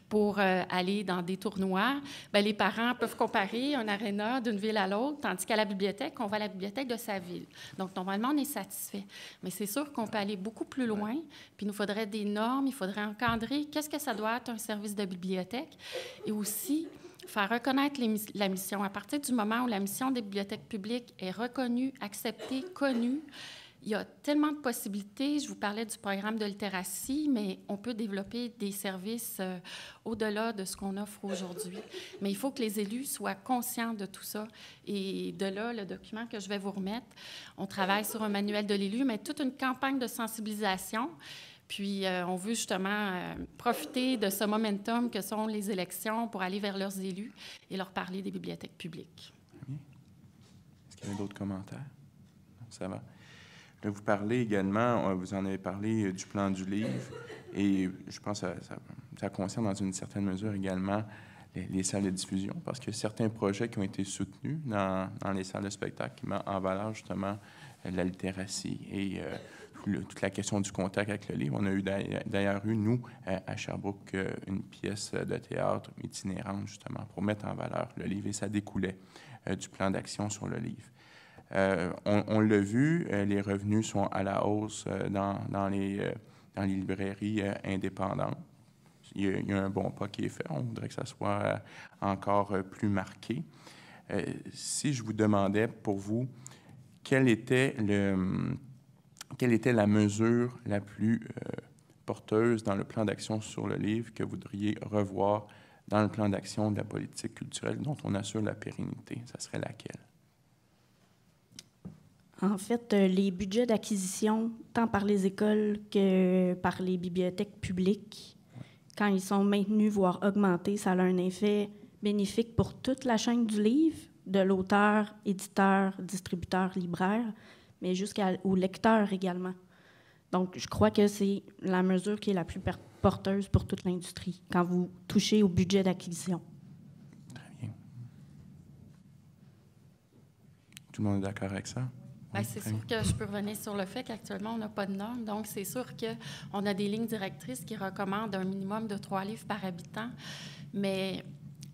pour euh, aller dans des tournois, ben, les parents peuvent comparer un aréna d'une ville à l'autre, tandis qu'à la bibliothèque, on va à la bibliothèque de sa ville. Donc, normalement, on est satisfait. Mais c'est sûr qu'on peut aller beaucoup plus loin, puis il nous faudrait des normes, il faudrait encadrer qu'est-ce que ça doit être un service de bibliothèque, et aussi faire reconnaître la mission. À partir du moment où la mission des bibliothèques publiques est reconnue, acceptée, connue, il y a tellement de possibilités. Je vous parlais du programme de littératie, mais on peut développer des services euh, au-delà de ce qu'on offre aujourd'hui. Mais il faut que les élus soient conscients de tout ça. Et de là, le document que je vais vous remettre, on travaille sur un manuel de l'élu, mais toute une campagne de sensibilisation. Puis euh, on veut justement euh, profiter de ce momentum que sont les élections pour aller vers leurs élus et leur parler des bibliothèques publiques. Est-ce qu'il y a d'autres commentaires? ça va. Je vais vous parler également, euh, vous en avez parlé du plan du livre, et je pense que ça, concerne dans une certaine mesure également les, salles de diffusion, parce que certains projets qui ont été soutenus dans, les salles de spectacle qui mettent en valeur justement la littératie et toute la question du contact avec le livre. On a eu d'ailleurs eu, nous, à Sherbrooke, euh, une pièce de théâtre itinérante, justement, pour mettre en valeur le livre, et ça découlait euh, du plan d'action sur le livre. Euh, on, l'a vu, les revenus sont à la hausse dans, les, les, librairies indépendantes. Il y, a, il y, a, un bon pas qui est fait. On voudrait que ça soit encore plus marqué. si je vous demandais pour vous quel était le, hum, quelle était la mesure la plus euh, porteuse dans le plan d'action sur le livre que vous voudriez revoir dans le plan d'action de la politique culturelle dont on assure la pérennité? Ça serait laquelle? En fait, euh, les budgets d'acquisition, tant par les écoles que par les bibliothèques publiques, quand ils sont maintenus, voire augmentés, ça a un effet bénéfique pour toute la chaîne du livre, de l'auteur, éditeur, distributeur, libraire, mais jusqu'au lecteur également. Donc, je crois que c'est la mesure qui est la plus porteuse pour toute l'industrie quand vous touchez au budget d'acquisition. Très bien. Tout le monde est d'accord avec ça? Ben, c'est sûr que je peux revenir sur le fait qu'actuellement, on n'a pas de normes. Donc, c'est sûr qu'on a des lignes directrices qui recommandent un minimum de trois livres par habitant. Mais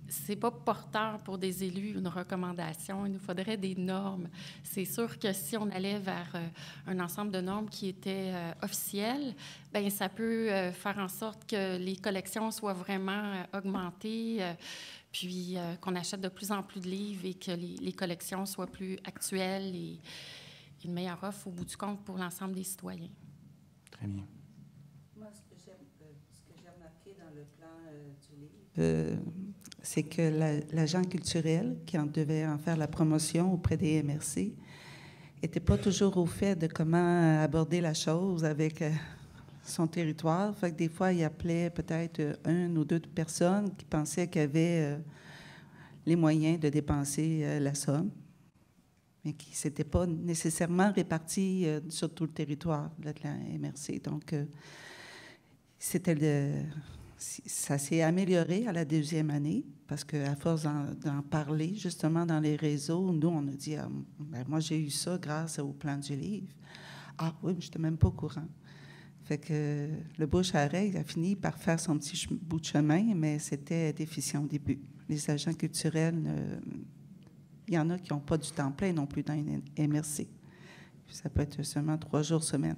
c'est pas porteur pour des élus une recommandation. Il nous faudrait des normes. C'est sûr que si on allait vers euh, un ensemble de normes qui étaient officiel, euh, officielles, ben ça peut euh, faire en sorte que les collections soient vraiment augmentées, puis qu'on achète de plus en plus de livres et que les, collections soient plus actuelles et, et une meilleure offre au bout du compte pour l'ensemble des citoyens. Très bien. Moi, ce que j'ai remarqué dans le plan du livre c'est que l'agent culturel qui en devait en faire la promotion auprès des MRC n'était pas toujours au fait de comment aborder la chose avec euh, son territoire. des fois, il appelait peut-être euh, une ou deux personnes qui pensaient qu'ils avaient euh, les moyens de dépenser la somme, mais qui ne s'étaient pas nécessairement répartis sur tout le territoire de la MRC. Donc, c'était ça s'est amélioré à la deuxième année parce qu'à force d'en parler justement dans les réseaux, nous, on a dit ah, ben, Moi, j'ai eu ça grâce au plan du livre. Ah oui, mais je n'étais même pas au courant. Fait que le bouche à oreille a fini par faire son petit bout de chemin, mais c'était déficient au début. Les agents culturels, euh, il y en a qui n'ont pas du temps plein non plus dans une MRC. Ça peut être seulement trois jours semaine.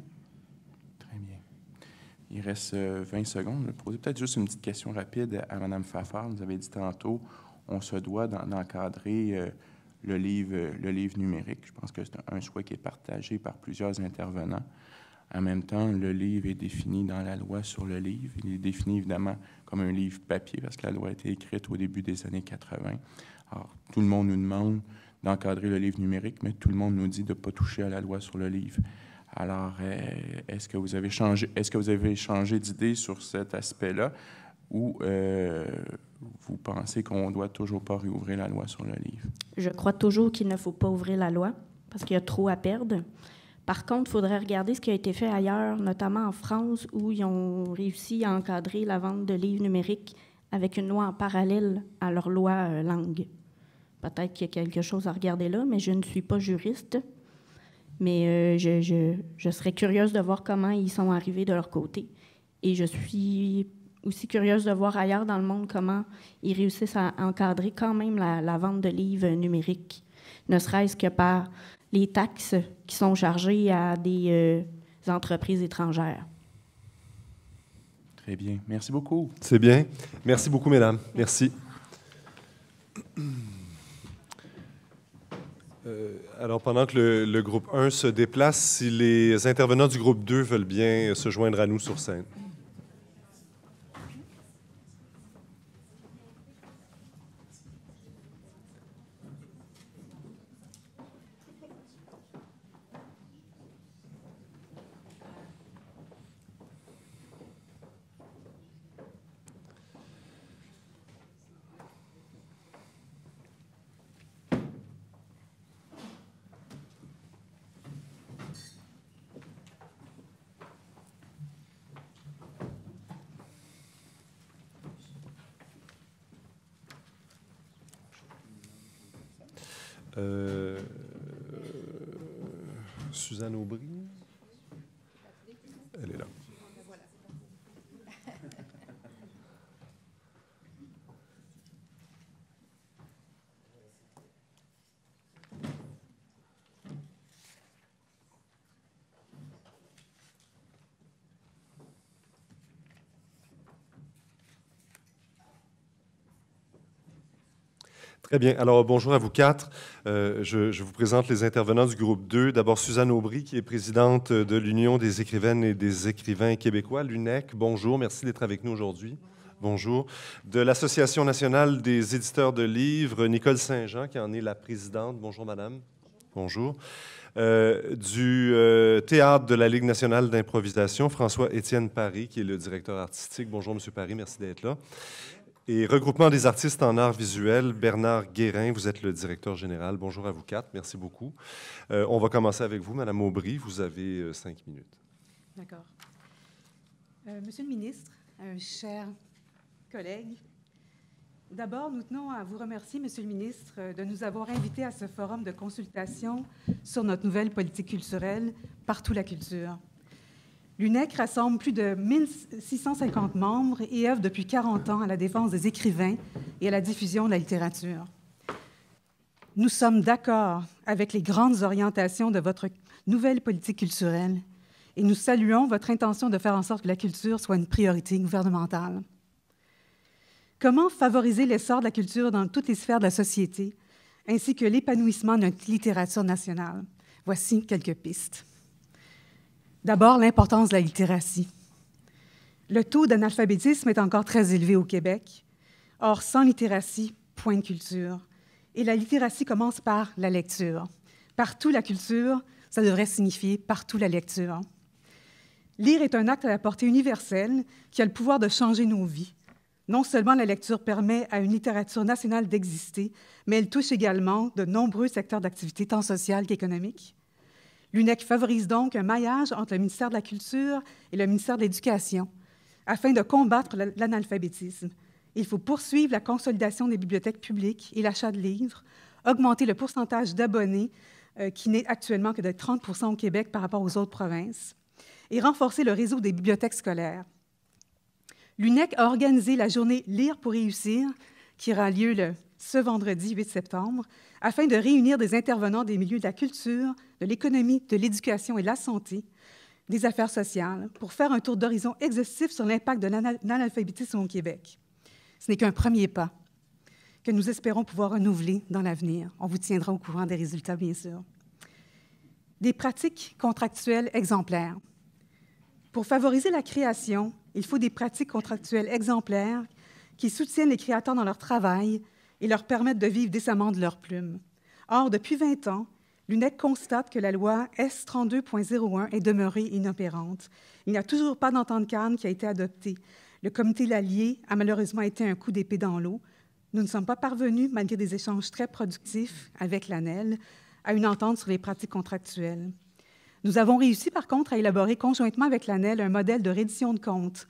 Il reste 20 euh, secondes. Je poser peut-être juste une petite question rapide à Mme Fafard. Vous avez dit tantôt, on se doit d'encadrer euh, le, livre, euh, le livre numérique. Je pense que c'est un souhait qui est partagé par plusieurs intervenants. En même temps, le livre est défini dans la loi sur le livre. Il est défini évidemment comme un livre papier parce que la loi a été écrite au début des années 80. Alors, tout le monde nous demande d'encadrer le livre numérique, mais tout le monde nous dit de ne pas toucher à la loi sur le livre. Alors, euh, est-ce que vous avez changé, est-ce que vous avez changé d'idée sur cet aspect-là ou euh, vous pensez qu'on ne doit toujours pas réouvrir la loi sur le livre? Je crois toujours qu'il ne faut pas ouvrir la loi parce qu'il y a trop à perdre. Par contre, il faudrait regarder ce qui a été fait ailleurs, notamment en France, où ils ont réussi à encadrer la vente de livres numériques avec une loi en parallèle à leur loi euh, langue. Peut-être qu'il y a quelque chose à regarder là, mais je ne suis pas juriste, mais euh, je, je, serais curieuse de voir comment ils sont arrivés de leur côté. Et je suis aussi curieuse de voir ailleurs dans le monde comment ils réussissent à encadrer quand même la, vente de livres numériques, ne serait-ce que par les taxes qui sont chargées à des euh, entreprises étrangères. Très bien. Merci beaucoup. C'est bien. Merci beaucoup, mesdames. Merci. Euh, alors, pendant que le, groupe 1 se déplace, si les intervenants du groupe 2 veulent bien se joindre à nous sur scène. Très bien. Alors, bonjour à vous quatre. Euh, je, vous présente les intervenants du groupe 2. D'abord, Suzanne Aubry, qui est présidente de l'Union des écrivaines et des écrivains québécois, l'UNEC. Bonjour, merci d'être avec nous aujourd'hui. Bonjour. De l'Association nationale des éditeurs de livres, Nicole Saint-Jean, qui en est la présidente. Bonjour, madame. Bonjour. Euh, du euh, théâtre de la Ligue nationale d'improvisation, François-Étienne Paris, qui est le directeur artistique. Bonjour, monsieur Paris, merci d'être là et regroupement des artistes en arts visuel, Bernard Guérin, vous êtes le directeur général. Bonjour à vous quatre, merci beaucoup. Euh, on va commencer avec vous, Madame Aubry. Vous avez euh, cinq minutes. D'accord. Euh, Monsieur le ministre, chers collègues, d'abord, nous tenons à vous remercier, Monsieur le ministre, de nous avoir invités à ce forum de consultation sur notre nouvelle politique culturelle, Partout la culture. L'UNEC rassemble plus de 1650 membres et œuvre depuis 40 ans à la défense des écrivains et à la diffusion de la littérature. Nous sommes d'accord avec les grandes orientations de votre nouvelle politique culturelle et nous saluons votre intention de faire en sorte que la culture soit une priorité gouvernementale. Comment favoriser l'essor de la culture dans toutes les sphères de la société, ainsi que l'épanouissement de notre littérature nationale? Voici quelques pistes. D'abord, l'importance de la littératie. Le taux d'analphabétisme est encore très élevé au Québec. Or, sans littératie, point de culture. Et la littératie commence par la lecture. Partout la culture, ça devrait signifier partout la lecture. Lire est un acte à la portée universelle qui a le pouvoir de changer nos vies. Non seulement la lecture permet à une littérature nationale d'exister, mais elle touche également de nombreux secteurs d'activité, tant sociales qu'économiques. L'UNEC favorise donc un maillage entre le ministère de la Culture et le ministère de l'Éducation afin de combattre l'analphabétisme. Il faut poursuivre la consolidation des bibliothèques publiques et l'achat de livres, augmenter le pourcentage d'abonnés euh, qui n'est actuellement que de 30 au Québec par rapport aux autres provinces, et renforcer le réseau des bibliothèques scolaires. L'UNEC a organisé la journée Lire pour réussir, qui aura lieu le ce vendredi 8 septembre, afin de réunir des intervenants des milieux de la culture, de l'économie, de l'éducation et de la santé, des affaires sociales, pour faire un tour d'horizon exhaustif sur l'impact de l'analphabétisme au Québec. Ce n'est qu'un premier pas que nous espérons pouvoir renouveler dans l'avenir. On vous tiendra au courant des résultats, bien sûr. Des pratiques contractuelles exemplaires. Pour favoriser la création, il faut des pratiques contractuelles exemplaires qui soutiennent les créateurs dans leur travail et leur permettre de vivre décemment de leurs plumes. Or, depuis 20 ans, l'UNEC constate que la loi S32.01 est demeurée inopérante. Il n'y a toujours pas d'entente de qui a été adoptée. Le comité Lallier a malheureusement été un coup d'épée dans l'eau. Nous ne sommes pas parvenus, malgré des échanges très productifs avec l'ANEL, à une entente sur les pratiques contractuelles. Nous avons réussi, par contre, à élaborer conjointement avec l'ANEL un modèle de reddition de comptes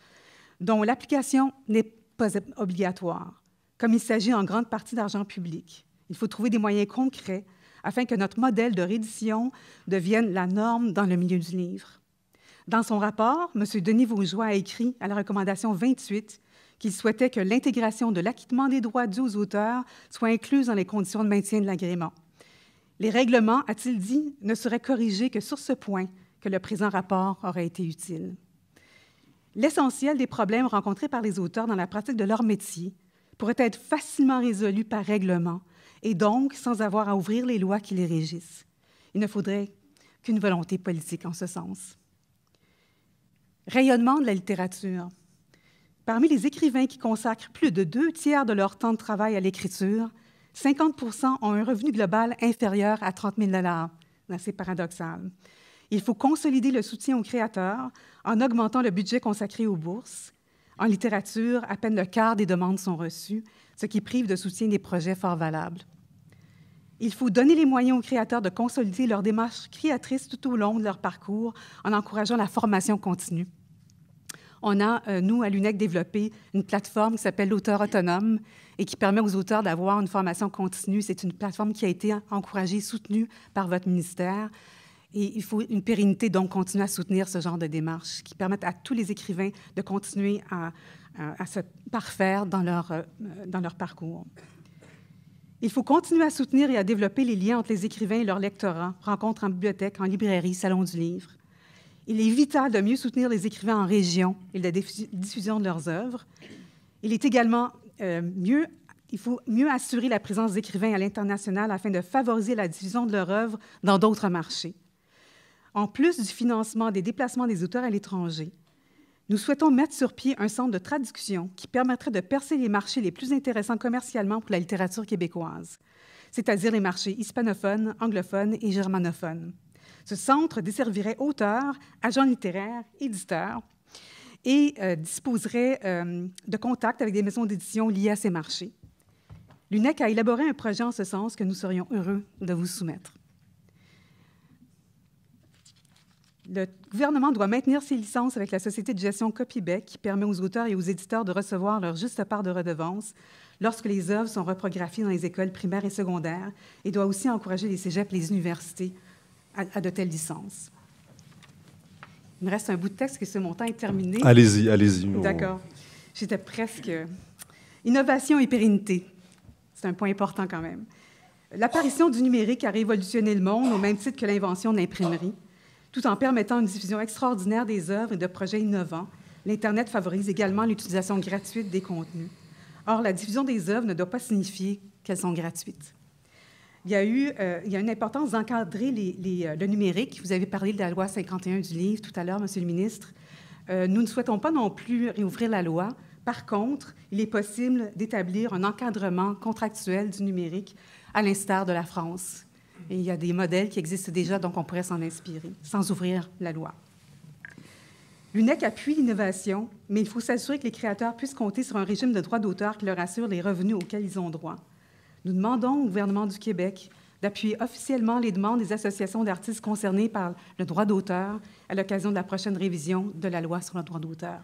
dont l'application n'est pas obligatoire. Comme il s'agit en grande partie d'argent public, il faut trouver des moyens concrets afin que notre modèle de reddition devienne la norme dans le milieu du livre. Dans son rapport, M. Denis Vaujoie a écrit à la recommandation 28 qu'il souhaitait que l'intégration de l'acquittement des droits dus aux auteurs soit incluse dans les conditions de maintien de l'agrément. Les règlements, a-t-il dit, ne seraient corrigés que sur ce point que le présent rapport aurait été utile. L'essentiel des problèmes rencontrés par les auteurs dans la pratique de leur métier pourrait être facilement résolus par règlement et donc sans avoir à ouvrir les lois qui les régissent. Il ne faudrait qu'une volonté politique en ce sens. Rayonnement de la littérature. Parmi les écrivains qui consacrent plus de deux tiers de leur temps de travail à l'écriture, 50 ont un revenu global inférieur à 30 000 ben, C'est paradoxal. Il faut consolider le soutien aux créateurs en augmentant le budget consacré aux bourses en littérature, à peine le quart des demandes sont reçues, ce qui prive de soutien des projets fort valables. Il faut donner les moyens aux créateurs de consolider leur démarche créatrice tout au long de leur parcours en encourageant la formation continue. On a, euh, nous, à l'UNEC, développé une plateforme qui s'appelle l'auteur autonome et qui permet aux auteurs d'avoir une formation continue. C'est une plateforme qui a été encouragée, soutenue par votre ministère il faut une pérennité, donc continuer à soutenir ce genre de démarches qui permettent à tous les écrivains de continuer à, se parfaire dans leur, euh, dans leur parcours. Il faut continuer à soutenir et à développer les liens entre les écrivains et leurs lectorat, rencontres en bibliothèque, en librairie, salon du livre. Il est vital de mieux soutenir les écrivains en région et la diffusion de leurs œuvres. Il est également euh, mieux, il faut mieux assurer la présence d'écrivains à l'international afin de favoriser la diffusion de leurs œuvres dans d'autres marchés. En plus du financement des déplacements des auteurs à l'étranger, nous souhaitons mettre sur pied un centre de traduction qui permettrait de percer les marchés les plus intéressants commercialement pour la littérature québécoise, c'est-à-dire les marchés hispanophones, anglophones et germanophones. Ce centre desservirait auteurs, agents littéraires, éditeurs et euh, disposerait euh, de contacts avec des maisons d'édition liées à ces marchés. L'UNEC a élaboré un projet en ce sens que nous serions heureux de vous soumettre. Le gouvernement doit maintenir ses licences avec la société de gestion Copybec, qui permet aux auteurs et aux éditeurs de recevoir leur juste part de redevances lorsque les œuvres sont reprographiées dans les écoles primaires et secondaires, et doit aussi encourager les cégeps et les universités à, de telles licences. Il me reste un bout de texte que ce montant est terminé. Allez-y, allez-y. D'accord. J'étais presque. Innovation et pérennité. C'est un point important quand même. L'apparition du numérique a révolutionné le monde au même titre que l'invention de l'imprimerie. Tout en permettant une diffusion extraordinaire des œuvres et de projets innovants, l'Internet favorise également l'utilisation gratuite des contenus. Or, la diffusion des œuvres ne doit pas signifier qu'elles sont gratuites. Il y a eu euh, une importance d'encadrer euh, le numérique. Vous avez parlé de la loi 51 du livre tout à l'heure, Monsieur le ministre. Euh, nous ne souhaitons pas non plus réouvrir la loi. Par contre, il est possible d'établir un encadrement contractuel du numérique, à l'instar de la France, il y a des modèles qui existent déjà, donc on pourrait s'en inspirer sans ouvrir la loi. L'UNEC appuie l'innovation, mais il faut s'assurer que les créateurs puissent compter sur un régime de droits d'auteur qui leur assure les revenus auxquels ils ont droit. Nous demandons au gouvernement du Québec d'appuyer officiellement les demandes des associations d'artistes concernées par le droit d'auteur à l'occasion de la prochaine révision de la loi sur le droit d'auteur.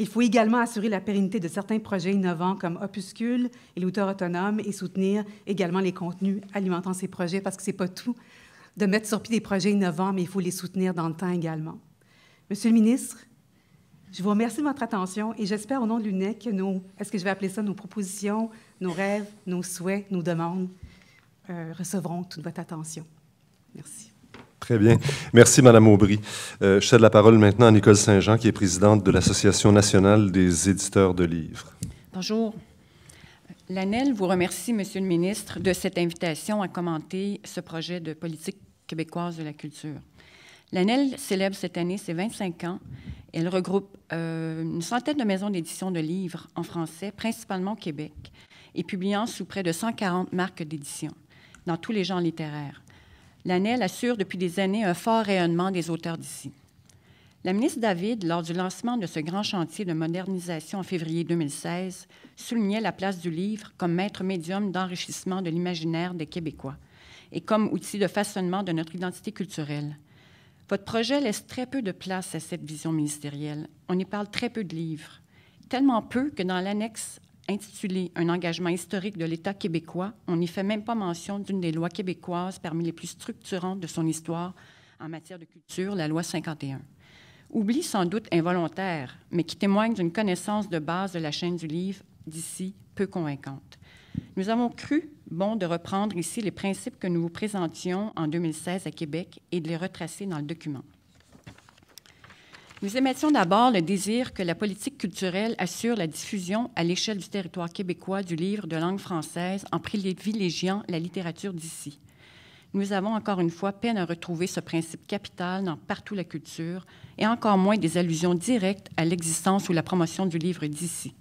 Il faut également assurer la pérennité de certains projets innovants comme Opuscule et l'auteur autonome et soutenir également les contenus alimentant ces projets parce que ce n'est pas tout de mettre sur pied des projets innovants, mais il faut les soutenir dans le temps également. Monsieur le ministre, je vous remercie de votre attention et j'espère au nom de l'UNEC que nos, est-ce que je vais appeler ça nos propositions, nos rêves, nos souhaits, nos demandes, euh, recevront toute votre attention. Merci. Très bien. Merci, Madame Aubry. Euh, je cède la parole maintenant à Nicole Saint-Jean, qui est présidente de l'Association nationale des éditeurs de livres. Bonjour. L'ANEL vous remercie, Monsieur le ministre, de cette invitation à commenter ce projet de politique québécoise de la culture. L'ANEL célèbre cette année ses 25 ans. Elle regroupe euh, une centaine de maisons d'édition de livres en français, principalement au Québec, et publiant sous près de 140 marques d'édition dans tous les genres littéraires. L'ANEL assure depuis des années un fort rayonnement des auteurs d'ici. La ministre David, lors du lancement de ce grand chantier de modernisation en février 2016, soulignait la place du livre comme maître médium d'enrichissement de l'imaginaire des Québécois et comme outil de façonnement de notre identité culturelle. Votre projet laisse très peu de place à cette vision ministérielle. On y parle très peu de livres, tellement peu que dans l'annexe intitulé Un engagement historique de l'État québécois, on n'y fait même pas mention d'une des lois québécoises parmi les plus structurantes de son histoire en matière de culture, la loi 51. Oublie sans doute involontaire, mais qui témoigne d'une connaissance de base de la chaîne du livre d'ici peu convaincante. Nous avons cru bon de reprendre ici les principes que nous vous présentions en 2016 à Québec et de les retracer dans le document. Nous émettions d'abord le désir que la politique culturelle assure la diffusion à l'échelle du territoire québécois du livre de langue française en privilégiant la littérature d'ici. Nous avons encore une fois peine à retrouver ce principe capital dans partout la culture et encore moins des allusions directes à l'existence ou la promotion du livre d'ici.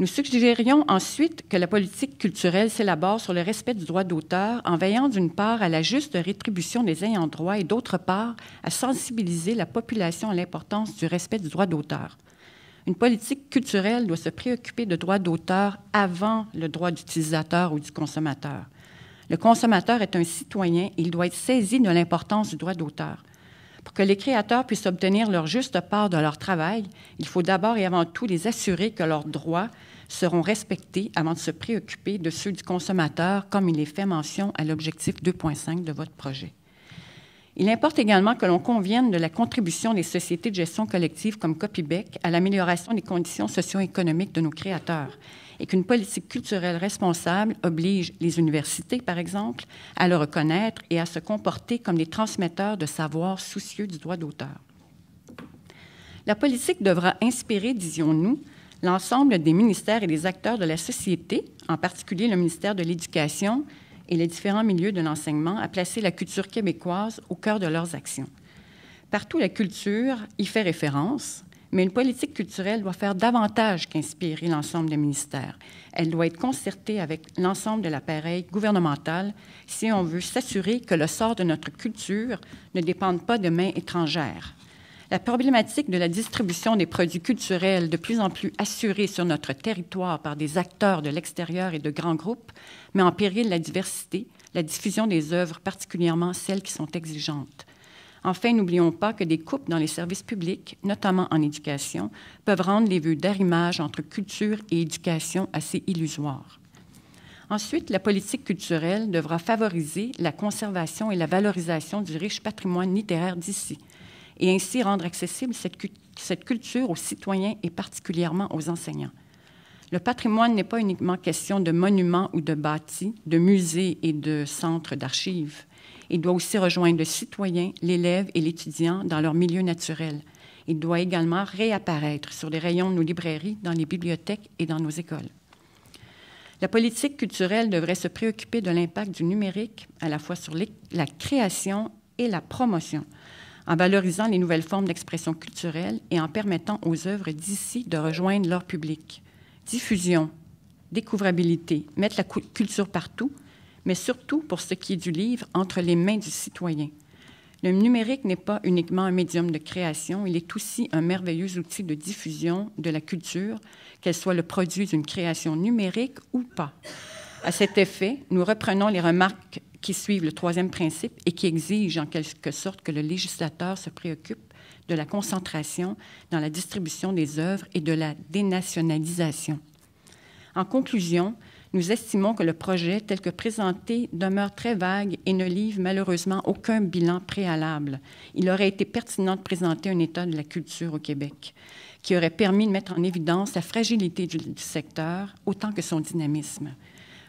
Nous suggérions ensuite que la politique culturelle s'élabore sur le respect du droit d'auteur en veillant d'une part à la juste rétribution des ayants droit et d'autre part à sensibiliser la population à l'importance du respect du droit d'auteur. Une politique culturelle doit se préoccuper de droits d'auteur avant le droit d'utilisateur ou du consommateur. Le consommateur est un citoyen et il doit être saisi de l'importance du droit d'auteur. Pour que les créateurs puissent obtenir leur juste part de leur travail, il faut d'abord et avant tout les assurer que leurs droits seront respectés avant de se préoccuper de ceux du consommateur, comme il est fait mention à l'objectif 2.5 de votre projet. Il importe également que l'on convienne de la contribution des sociétés de gestion collective comme Copibec à l'amélioration des conditions socio-économiques de nos créateurs et qu'une politique culturelle responsable oblige les universités, par exemple, à le reconnaître et à se comporter comme des transmetteurs de savoir soucieux du droit d'auteur. La politique devra inspirer, disions-nous, l'ensemble des ministères et des acteurs de la société, en particulier le ministère de l'Éducation et les différents milieux de l'enseignement, a placé la culture québécoise au cœur de leurs actions. Partout, la culture y fait référence, mais une politique culturelle doit faire davantage qu'inspirer l'ensemble des ministères. Elle doit être concertée avec l'ensemble de l'appareil gouvernemental si on veut s'assurer que le sort de notre culture ne dépende pas de mains étrangères la problématique de la distribution des produits culturels de plus en plus assurés sur notre territoire par des acteurs de l'extérieur et de grands groupes met en péril la diversité, la diffusion des œuvres, particulièrement celles qui sont exigeantes. Enfin, n'oublions pas que des coupes dans les services publics, notamment en éducation, peuvent rendre les vœux d'arrimage entre culture et éducation assez illusoires. Ensuite, la politique culturelle devra favoriser la conservation et la valorisation du riche patrimoine littéraire d'ici, et ainsi rendre accessible cette, culture aux citoyens et particulièrement aux enseignants. Le patrimoine n'est pas uniquement question de monuments ou de bâtis, de musées et de centres d'archives. Il doit aussi rejoindre le citoyen, l'élève et l'étudiant dans leur milieu naturel. Il doit également réapparaître sur les rayons de nos librairies, dans les bibliothèques et dans nos écoles. La politique culturelle devrait se préoccuper de l'impact du numérique à la fois sur la création et la promotion en valorisant les nouvelles formes d'expression culturelle et en permettant aux œuvres d'ici de rejoindre leur public. Diffusion, découvrabilité, mettre la culture partout, mais surtout pour ce qui est du livre entre les mains du citoyen. Le numérique n'est pas uniquement un médium de création, il est aussi un merveilleux outil de diffusion de la culture, qu'elle soit le produit d'une création numérique ou pas. À cet effet, nous reprenons les remarques qui suivent le troisième principe et qui exigent en quelque sorte que le législateur se préoccupe de la concentration dans la distribution des œuvres et de la dénationalisation. En conclusion, nous estimons que le projet tel que présenté demeure très vague et ne livre malheureusement aucun bilan préalable. Il aurait été pertinent de présenter un état de la culture au Québec, qui aurait permis de mettre en évidence la fragilité du, secteur autant que son dynamisme.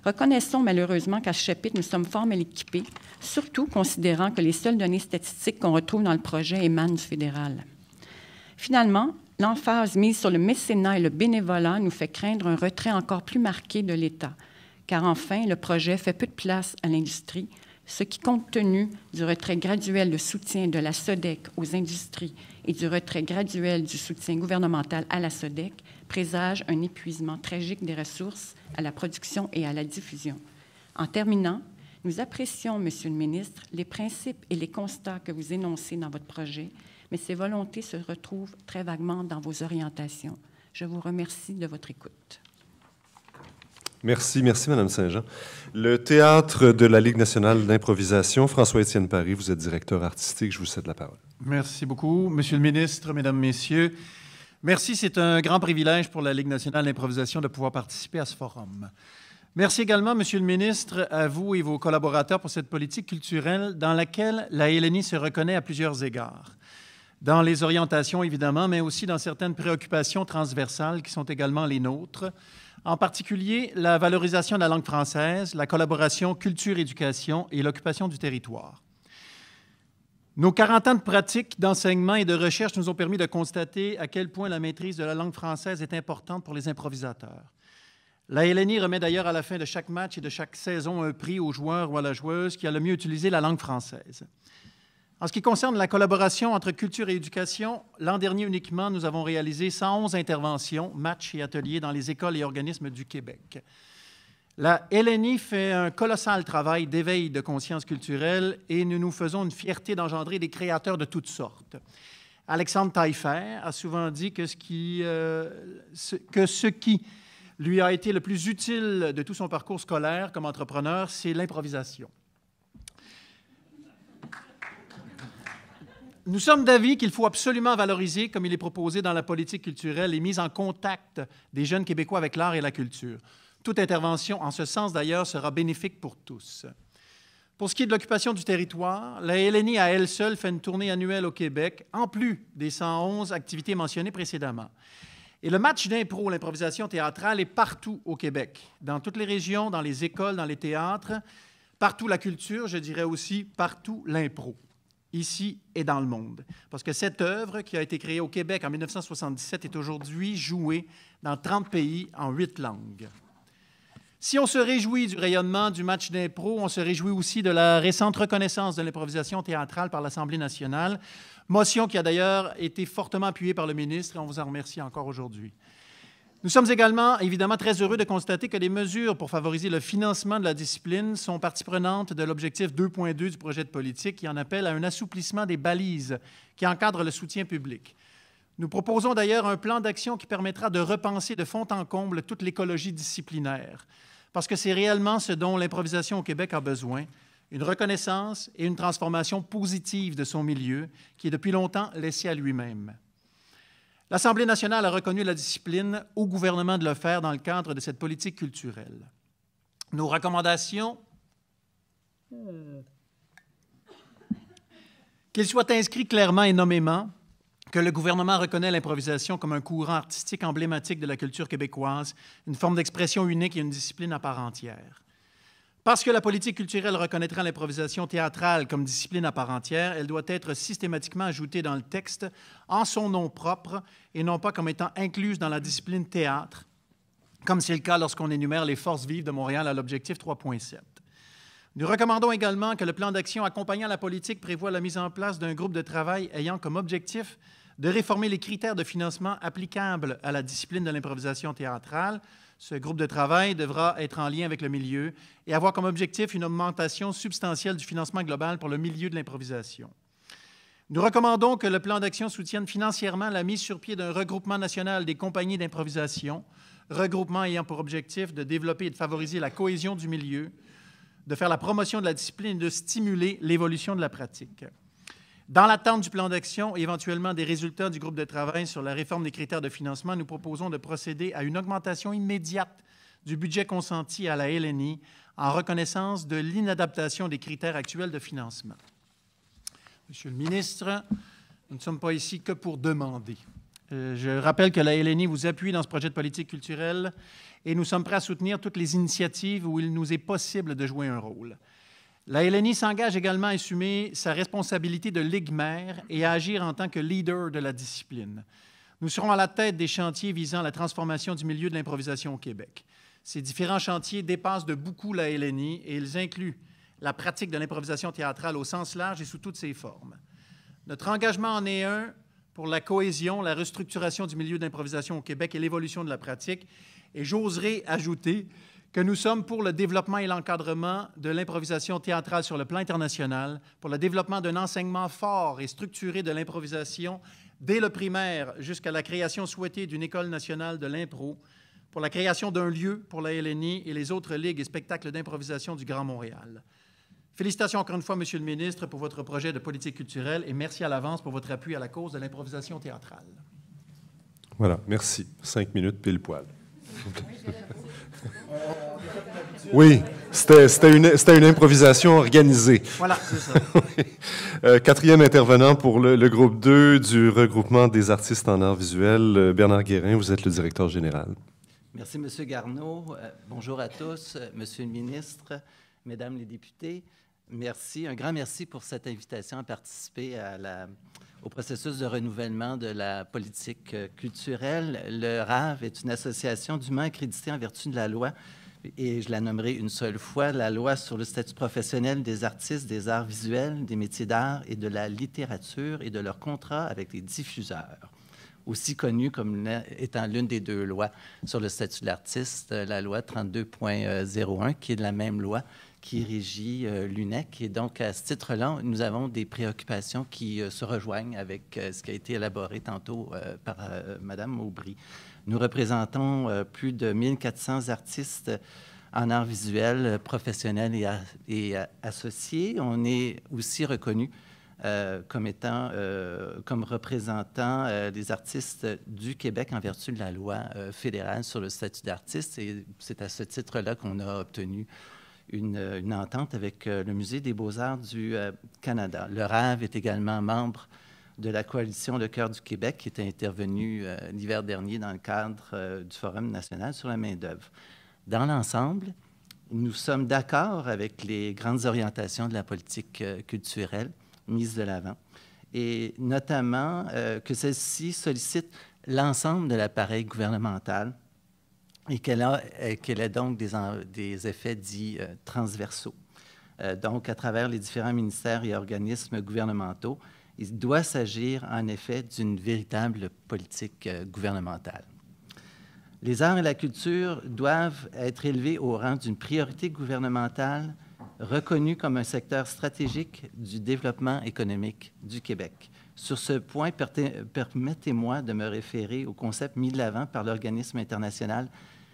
Reconnaissons malheureusement qu'à ce chapitre, nous sommes fort mal équipés, surtout considérant que les seules données statistiques qu'on retrouve dans le projet émanent du fédéral. Finalement, l'emphase mise sur le mécénat et le bénévolat nous fait craindre un retrait encore plus marqué de l'État, car enfin, le projet fait peu de place à l'industrie, ce qui, compte tenu du retrait graduel de soutien de la SODEC aux industries et du retrait graduel du soutien gouvernemental à la SODEC, présage un épuisement tragique des ressources à la production et à la diffusion. En terminant, nous apprécions, Monsieur le ministre, les principes et les constats que vous énoncez dans votre projet, mais ces volontés se retrouvent très vaguement dans vos orientations. Je vous remercie de votre écoute. Merci, merci, Madame Saint-Jean. Le théâtre de la Ligue nationale d'improvisation, François-Étienne Paris, vous êtes directeur artistique, je vous cède la parole. Merci beaucoup. Monsieur le ministre, Mesdames, Messieurs, Merci, c'est un grand privilège pour la Ligue nationale d'improvisation de pouvoir participer à ce forum. Merci également, Monsieur le ministre, à vous et vos collaborateurs pour cette politique culturelle dans laquelle la Hélénie se reconnaît à plusieurs égards. Dans les orientations, évidemment, mais aussi dans certaines préoccupations transversales qui sont également les nôtres, en particulier la valorisation de la langue française, la collaboration culture-éducation et l'occupation du territoire. Nos 40 ans de pratique, d'enseignement et de recherche nous ont permis de constater à quel point la maîtrise de la langue française est importante pour les improvisateurs. La LNI remet d'ailleurs à la fin de chaque match et de chaque saison un prix au joueur ou à la joueuse qui a le mieux utilisé la langue française. En ce qui concerne la collaboration entre culture et éducation, l'an dernier uniquement, nous avons réalisé 111 interventions, matchs et ateliers dans les écoles et organismes du Québec. La LNI fait un colossal travail d'éveil de conscience culturelle et nous nous faisons une fierté d'engendrer des créateurs de toutes sortes. Alexandre Taillefer a souvent dit que ce, qui, euh, que ce qui lui a été le plus utile de tout son parcours scolaire comme entrepreneur, c'est l'improvisation. Nous sommes d'avis qu'il faut absolument valoriser, comme il est proposé dans la politique culturelle, les mises en contact des jeunes Québécois avec l'art et la culture. Toute intervention en ce sens, d'ailleurs, sera bénéfique pour tous. Pour ce qui est de l'occupation du territoire, la LNI à elle seule fait une tournée annuelle au Québec, en plus des 111 activités mentionnées précédemment. Et le match d'impro, l'improvisation théâtrale, est partout au Québec, dans toutes les régions, dans les écoles, dans les théâtres, partout la culture, je dirais aussi partout l'impro, ici et dans le monde. Parce que cette œuvre, qui a été créée au Québec en 1977, est aujourd'hui jouée dans 30 pays en huit langues. Si on se réjouit du rayonnement du match d'impro, on se réjouit aussi de la récente reconnaissance de l'improvisation théâtrale par l'Assemblée nationale, motion qui a d'ailleurs été fortement appuyée par le ministre et on vous en remercie encore aujourd'hui. Nous sommes également évidemment très heureux de constater que les mesures pour favoriser le financement de la discipline sont partie prenante de l'objectif 2.2 du projet de politique qui en appelle à un assouplissement des balises qui encadrent le soutien public. Nous proposons d'ailleurs un plan d'action qui permettra de repenser de fond en comble toute l'écologie disciplinaire parce que c'est réellement ce dont l'improvisation au Québec a besoin, une reconnaissance et une transformation positive de son milieu qui est depuis longtemps laissé à lui-même. L'Assemblée nationale a reconnu la discipline au gouvernement de le faire dans le cadre de cette politique culturelle. Nos recommandations, Qu'il soit inscrit clairement et nommément, que le gouvernement reconnaît l'improvisation comme un courant artistique emblématique de la culture québécoise, une forme d'expression unique et une discipline à part entière. Parce que la politique culturelle reconnaîtra l'improvisation théâtrale comme discipline à part entière, elle doit être systématiquement ajoutée dans le texte en son nom propre et non pas comme étant incluse dans la discipline théâtre, comme c'est le cas lorsqu'on énumère les forces vives de Montréal à l'objectif 3.7. Nous recommandons également que le plan d'action accompagnant la politique prévoie la mise en place d'un groupe de travail ayant comme objectif de réformer les critères de financement applicables à la discipline de l'improvisation théâtrale. Ce groupe de travail devra être en lien avec le milieu et avoir comme objectif une augmentation substantielle du financement global pour le milieu de l'improvisation. Nous recommandons que le plan d'action soutienne financièrement la mise sur pied d'un regroupement national des compagnies d'improvisation, regroupement ayant pour objectif de développer et de favoriser la cohésion du milieu, de faire la promotion de la discipline et de stimuler l'évolution de la pratique. Dans l'attente du plan d'action et éventuellement des résultats du groupe de travail sur la réforme des critères de financement, nous proposons de procéder à une augmentation immédiate du budget consenti à la LNI en reconnaissance de l'inadaptation des critères actuels de financement. Monsieur le ministre, nous ne sommes pas ici que pour demander. Euh, je rappelle que la LNI vous appuie dans ce projet de politique culturelle et nous sommes prêts à soutenir toutes les initiatives où il nous est possible de jouer un rôle. La LNI s'engage également à assumer sa responsabilité de ligue mère et à agir en tant que leader de la discipline. Nous serons à la tête des chantiers visant la transformation du milieu de l'improvisation au Québec. Ces différents chantiers dépassent de beaucoup la LNI et ils incluent la pratique de l'improvisation théâtrale au sens large et sous toutes ses formes. Notre engagement en est un pour la cohésion, la restructuration du milieu d'improvisation au Québec et l'évolution de la pratique. Et j'oserais ajouter que nous sommes pour le développement et l'encadrement de l'improvisation théâtrale sur le plan international, pour le développement d'un enseignement fort et structuré de l'improvisation dès le primaire jusqu'à la création souhaitée d'une école nationale de l'impro, pour la création d'un lieu pour la LNI et les autres ligues et spectacles d'improvisation du Grand Montréal. Félicitations encore une fois, Monsieur le ministre, pour votre projet de politique culturelle et merci à l'avance pour votre appui à la cause de l'improvisation théâtrale. Voilà, merci. Cinq minutes pile poil. (laughs) Oui, c'était une, une, improvisation organisée. Voilà, c'est ça. (laughs) Euh, quatrième intervenant pour le, groupe 2 du regroupement des artistes en arts visuels, euh, Bernard Guérin, vous êtes le directeur général. Merci, M. Garneau. Euh, bonjour à tous, Monsieur le ministre, Mesdames les députés. Merci, un grand merci pour cette invitation à participer à la au processus de renouvellement de la politique euh, culturelle. Le RAV est une association dûment accréditée en vertu de la loi, et je la nommerai une seule fois, la loi sur le statut professionnel des artistes, des arts visuels, des métiers d'art et de la littérature et de leur contrat avec les diffuseurs aussi connue comme étant l'une des deux lois sur le statut de l'artiste, la loi 32.01, qui est la même loi qui régit euh, l'UNEC. Et donc, à ce titre-là, nous avons des préoccupations qui euh, se rejoignent avec euh, ce qui a été élaboré tantôt par Madame Aubry. Nous représentons plus de 1400 artistes en art visuel professionnels et, et associés. On est aussi reconnu comme étant, comme représentant des artistes du Québec en vertu de la loi fédérale sur le statut d'artiste. Et c'est à ce titre-là qu'on a obtenu une, entente avec euh, le Musée des beaux-arts du euh, Canada. Le RAV est également membre de la coalition Le Cœur du Québec qui était intervenue euh, l'hiver dernier dans le cadre du Forum national sur la main-d'œuvre. Dans l'ensemble, nous sommes d'accord avec les grandes orientations de la politique culturelle mise de l'avant, et notamment que celle-ci sollicite l'ensemble de l'appareil gouvernemental et euh, qu'elle a, donc des, effets dits euh, transversaux. Euh, donc, à travers les différents ministères et organismes gouvernementaux, il doit s'agir en effet d'une véritable politique gouvernementale. Les arts et la culture doivent être élevés au rang d'une priorité gouvernementale reconnue comme un secteur stratégique du développement économique du Québec. Sur ce point, permettez-moi de me référer au concept mis de l'avant par l'organisme international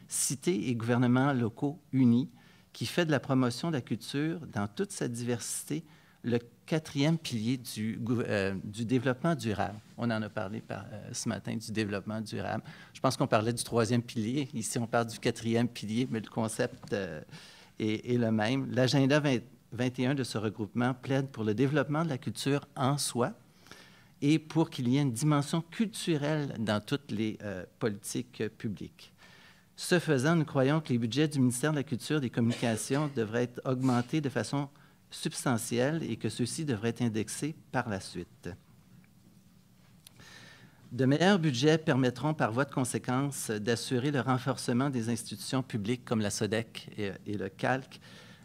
cités et gouvernements locaux unis, qui fait de la promotion de la culture dans toute sa diversité le quatrième pilier du, euh, développement durable. On en a parlé euh, ce matin du développement durable. Je pense qu'on parlait du troisième pilier. Ici, on parle du quatrième pilier, mais le concept euh, est, est, le même. L'agenda 21 de ce regroupement plaide pour le développement de la culture en soi et pour qu'il y ait une dimension culturelle dans toutes les politiques publiques. Ce faisant, nous croyons que les budgets du ministère de la Culture et des Communications devraient être augmentés de façon substantielle et que ceux-ci devraient être indexés par la suite. De meilleurs budgets permettront par voie de conséquence d'assurer le renforcement des institutions publiques comme la SODEC et, le CALC.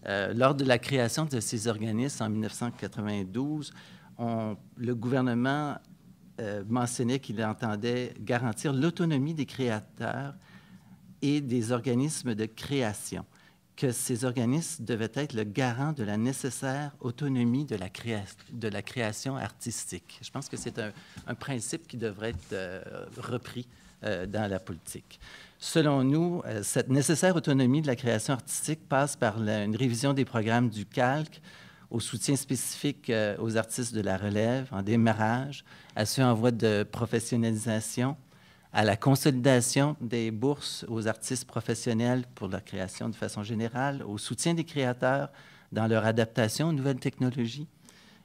Euh, lors de la création de ces organismes en 1992, le gouvernement euh, mentionnait qu'il entendait garantir l'autonomie des créateurs et des organismes de création, que ces organismes devaient être le garant de la nécessaire autonomie de la, de la création artistique. Je pense que c'est un, principe qui devrait être euh, repris euh, dans la politique. Selon nous, euh, cette nécessaire autonomie de la création artistique passe par une révision des programmes du calque, au soutien spécifique aux artistes de la relève, en démarrage, à ceux en voie de professionnalisation, à la consolidation des bourses aux artistes professionnels pour la création de façon générale, au soutien des créateurs dans leur adaptation aux nouvelles technologies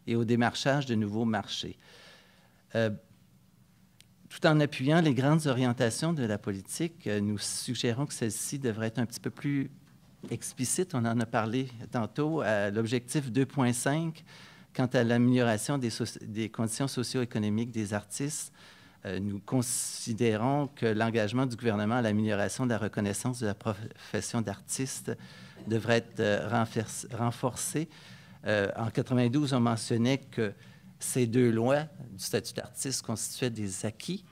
et au démarchage de nouveaux marchés. Euh, tout en appuyant les grandes orientations de la politique, euh, nous suggérons que celle-ci devrait être un petit peu plus explicite. On en a parlé tantôt à l'objectif 2.5 quant à l'amélioration des, des, conditions socio-économiques des artistes euh, nous considérons que l'engagement du gouvernement à l'amélioration de la reconnaissance de la profession d'artiste devrait être euh, renforcé. Euh, en 92, on mentionnait que ces deux lois du statut d'artiste constituaient des acquis,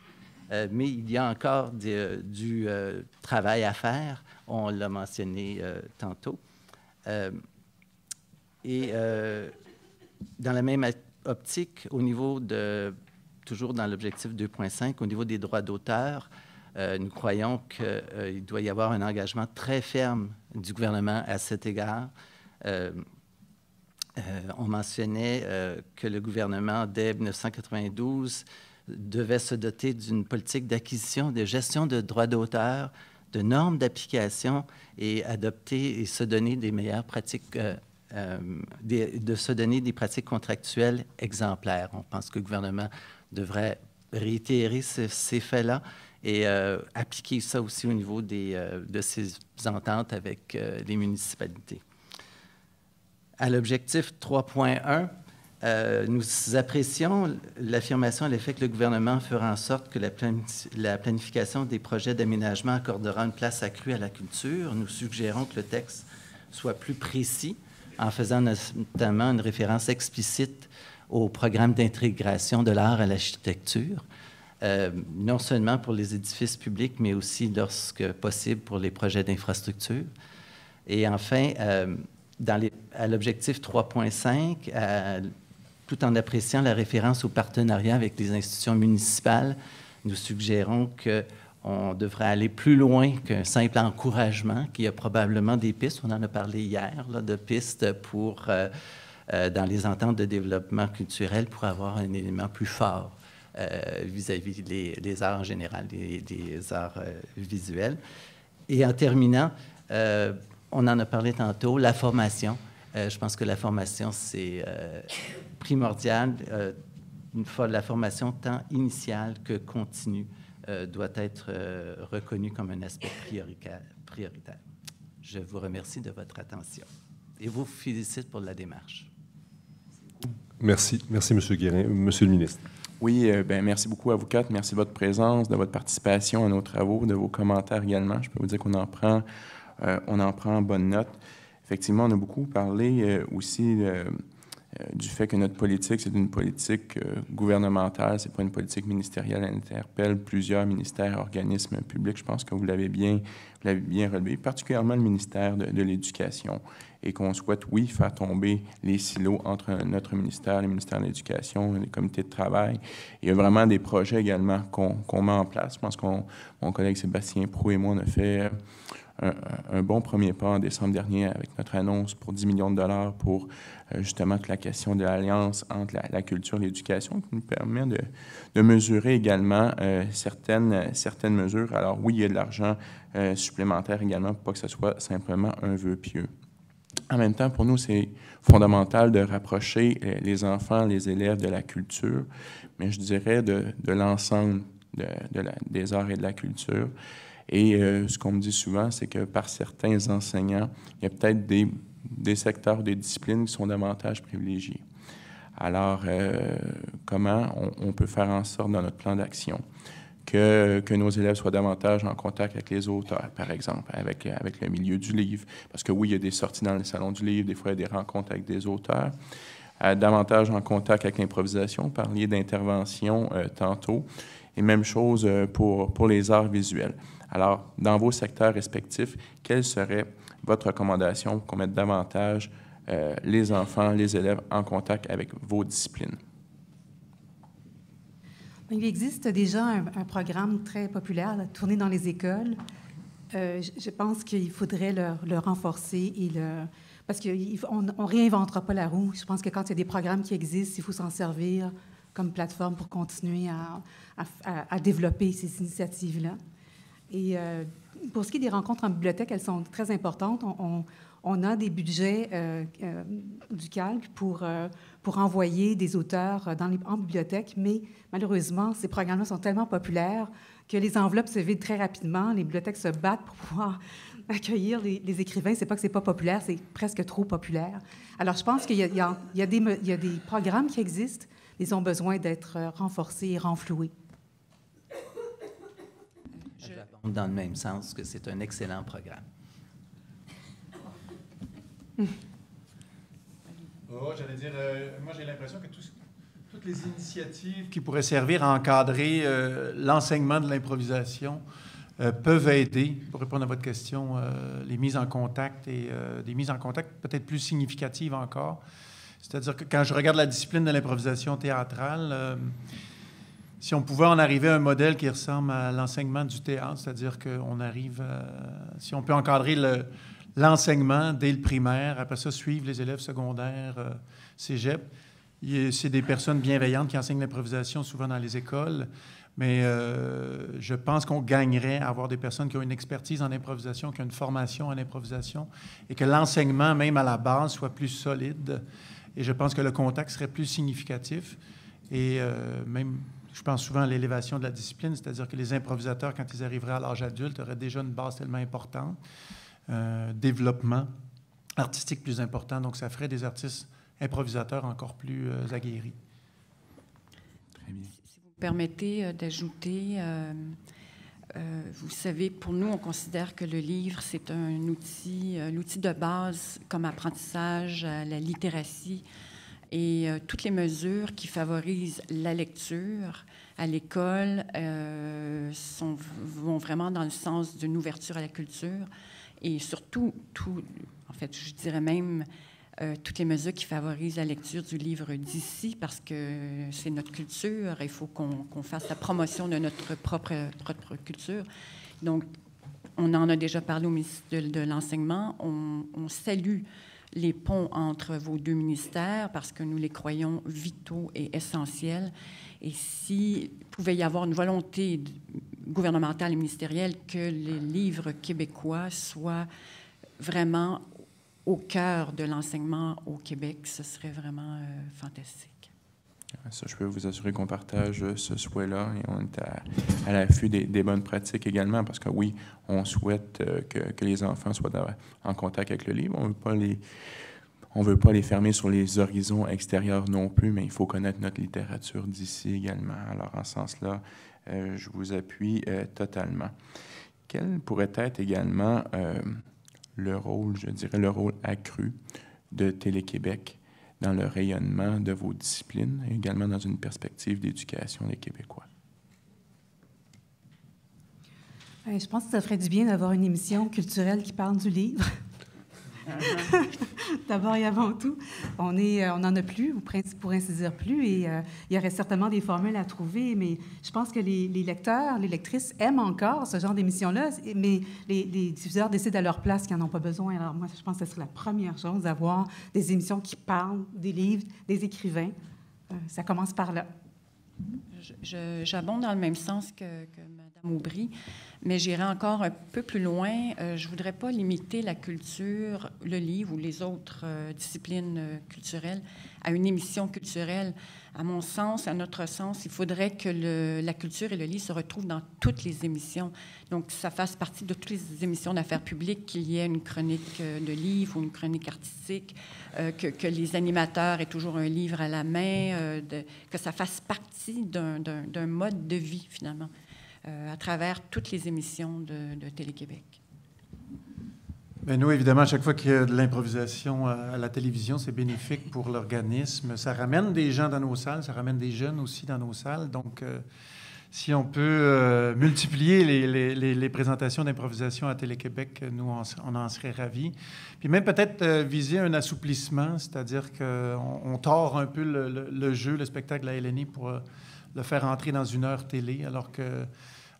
mais il y a encore du travail à faire. On l'a mentionné tantôt. et dans la même optique, au niveau de toujours dans l'objectif 2.5, au niveau des droits d'auteur, euh, nous croyons qu'il euh, doit y avoir un engagement très ferme du gouvernement à cet égard. Euh, on mentionnait que le gouvernement, dès 1992, devait se doter d'une politique d'acquisition, de gestion de droits d'auteur, de normes d'application et adopter et se donner des meilleures pratiques de se donner des pratiques contractuelles exemplaires. On pense que le gouvernement devrait réitérer ces faits-là et euh, appliquer ça aussi au niveau des, euh, de ces ententes avec euh, les municipalités. À l'objectif 3.1, nous apprécions l'affirmation à l'effet que le gouvernement fera en sorte que la, la planification des projets d'aménagement accordera une place accrue à la culture. Nous suggérons que le texte soit plus précis en faisant notamment une référence explicite au programme d'intégration de l'art à l'architecture, euh, non seulement pour les édifices publics, mais aussi lorsque possible pour les projets d'infrastructure. Et enfin, euh, dans à l'objectif 3.5, euh, tout en appréciant la référence au partenariat avec les institutions municipales, nous suggérons que on devrait aller plus loin qu'un simple encouragement, y a probablement des pistes, on en a parlé hier, de pistes pour euh, dans les ententes de développement culturel pour avoir un élément plus fort euh, vis-à-vis des arts en général, des arts euh, visuels. Et en terminant, on en a parlé tantôt, la formation. je pense que la formation, c'est primordial. une fois la formation tant initiale que continue doit être reconnue comme un aspect prioritaire. Je vous remercie de votre attention et vous félicite pour la démarche. Merci, merci Monsieur Guérin, M. le ministre. Oui, bien, euh, ben, merci beaucoup à Merci de votre présence, de votre participation à nos travaux, de vos commentaires également. Je peux vous dire qu'on en prend, euh, on en prend bonne note. Effectivement, on a beaucoup parlé euh, aussi du fait que notre politique, c'est une politique gouvernementale, c'est pas une politique ministérielle. Elle interpelle plusieurs ministères, organismes publics. Je pense que vous l'avez bien, l'avez bien relevé, particulièrement le ministère de l'Éducation et qu'on souhaite, oui, faire tomber les silos entre notre ministère, le ministère de l'Éducation, les comités de travail. Il y a vraiment des projets également qu'on met en place. Je pense qu'on mon collègue Sébastien Prou et moi, on a fait un, bon premier pas en décembre dernier avec notre annonce pour 10 millions de dollars pour euh, justement que la question de l'alliance entre la, culture et l'éducation qui nous permet de, mesurer également euh, certaines, certaines mesures. Alors oui, il y a de l'argent euh, supplémentaire également pour pas que ce soit simplement un vœu pieux. En même temps, pour nous, c'est fondamental de rapprocher les enfants, les élèves de la culture, mais je dirais de, l'ensemble des arts et de la culture. Et euh, ce qu'on me dit souvent, c'est que par certains enseignants, il y a peut-être des, des, secteurs, des disciplines qui sont davantage privilégiés. Alors, euh, comment on, peut faire en sorte dans notre plan d'action que, nos élèves soient davantage en contact avec les auteurs, par exemple, avec, avec le milieu du livre. Parce que oui, il y a des sorties dans le salon du livre, des fois il y a des rencontres avec des auteurs. Euh, davantage en contact avec l'improvisation, parliez d'intervention euh, tantôt. Et même chose euh, pour, pour les arts visuels. Alors, dans vos secteurs respectifs, quelle serait votre recommandation pour qu'on davantage les enfants, les élèves en contact avec vos disciplines? Il existe déjà un, programme très populaire, Tourner dans les écoles. Euh, je pense qu'il faudrait le, renforcer et le, parce qu'on ne réinventera pas la roue. Je pense que quand il y a des programmes qui existent, il faut s'en servir comme plateforme pour continuer à, développer ces initiatives-là. Et euh, pour ce qui est des rencontres en bibliothèque, elles sont très importantes. on, on a des budgets euh, euh, du calque pour, euh, pour envoyer des auteurs dans les, en bibliothèque, mais malheureusement, ces programmes-là sont tellement populaires que les enveloppes se vident très rapidement, les bibliothèques se battent pour pouvoir (laughs) accueillir les, écrivains. écrivains. C'est pas que c'est pas populaire, c'est presque trop populaire. Alors, je pense qu'il y, a des programmes qui existent, mais ils ont besoin d'être renforcés et renfloués. Je... Dans le même sens que c'est un excellent programme. (laughs) Oh, j'allais dire, euh, moi j'ai l'impression que toutes les initiatives qui pourraient servir à encadrer euh, l'enseignement de l'improvisation euh, peuvent aider, pour répondre à votre question, les mises en contact et des mises en contact peut-être plus significatives encore. C'est-à-dire que quand je regarde la discipline de l'improvisation théâtrale, si on pouvait en arriver à un modèle qui ressemble à l'enseignement du théâtre, c'est-à-dire qu'on arrive, si on peut encadrer le, l'enseignement dès le primaire, après ça, suivre les élèves secondaires, euh, cégep. C'est des personnes bienveillantes qui enseignent l'improvisation souvent dans les écoles, mais euh, je pense qu'on gagnerait à avoir des personnes qui ont une expertise en improvisation, qui ont une formation en improvisation, et que l'enseignement, même à la base, soit plus solide. Et je pense que le contact serait plus significatif. Et euh, même, je pense souvent à l'élévation de la discipline, c'est-à-dire que les improvisateurs, quand ils arriveraient à l'âge adulte, auraient déjà une base tellement importante. Euh, développement artistique plus important. Donc, ça ferait des artistes improvisateurs encore plus euh, aguerris. Très bien. Si vous me permettez euh, d'ajouter, vous savez, pour nous, on considère que le livre, c'est un outil, l'outil de base comme apprentissage la littératie et toutes les mesures qui favorisent la lecture à l'école vont vraiment dans le sens d'une ouverture à la culture et surtout, tout, en fait, je dirais même euh, toutes les mesures qui favorisent la lecture du livre d'ici, parce que c'est notre culture, il faut qu'on fasse la promotion de notre propre, propre culture. Donc, on en a déjà parlé au ministre de, l'Enseignement, on, on, salue les ponts entre vos deux ministères parce que nous les croyons vitaux et essentiels. Et s'il pouvait y avoir une volonté gouvernementale et ministérielle que les livres québécois soient vraiment au cœur de l'enseignement au Québec, ce serait vraiment euh, fantastique. Ça, je peux vous assurer qu'on partage euh, ce souhait-là et on est à, l'affût des, bonnes pratiques également parce que oui, on souhaite euh, que, les enfants soient en contact avec le livre. On ne veut pas les, on ne veut pas les fermer sur les horizons extérieurs non plus, mais il faut connaître notre littérature d'ici également. Alors, en ce sens-là, euh, je vous appuie euh, totalement. Quel pourrait être également euh, le rôle, je dirais, le rôle accru de Télé-Québec dans le rayonnement de vos disciplines, également dans une perspective d'éducation des Québécois? Je pense que ça ferait du bien d'avoir une émission culturelle qui parle du livre. (laughs) D'abord et avant tout, on est, euh, on n'en a plus, ou pour ainsi dire plus, et euh, il y aurait certainement des formules à trouver, mais je pense que les, lecteurs, les lectrices aiment encore ce genre d'émissions-là, mais les, diffuseurs décident à leur place qu'ils n'en ont pas besoin. Alors moi, je pense que ce serait la première chose d'avoir des émissions qui parlent des livres, des écrivains. Euh, ça commence par là. J'abonde dans le même sens que, que Mme Aubry mais j'irai encore un peu plus loin. Euh, je ne voudrais pas limiter la culture, le livre ou les autres euh, disciplines euh, culturelles à une émission culturelle. À mon sens, à notre sens, il faudrait que la culture et le livre se retrouvent dans toutes les émissions. Donc, que ça fasse partie de toutes les émissions d'affaires publiques, qu'il y ait une chronique de livre ou une chronique artistique, que, les animateurs aient toujours un livre à la main, que ça fasse partie d'un mode de vie, finalement. Euh, à travers toutes les émissions de, Télé-Québec. Bien, nous, évidemment, à chaque fois qu'il y a de l'improvisation à la télévision, c'est bénéfique pour l'organisme. Ça ramène des gens dans nos salles, ça ramène des jeunes aussi dans nos salles. Donc, euh, si on peut euh, multiplier les, présentations d'improvisation à Télé-Québec, nous, on, en serait ravis. Puis même peut-être viser un assouplissement, c'est-à-dire qu'on on tord un peu le, le, jeu, le spectacle à LNI pour le faire entrer dans une heure télé, alors que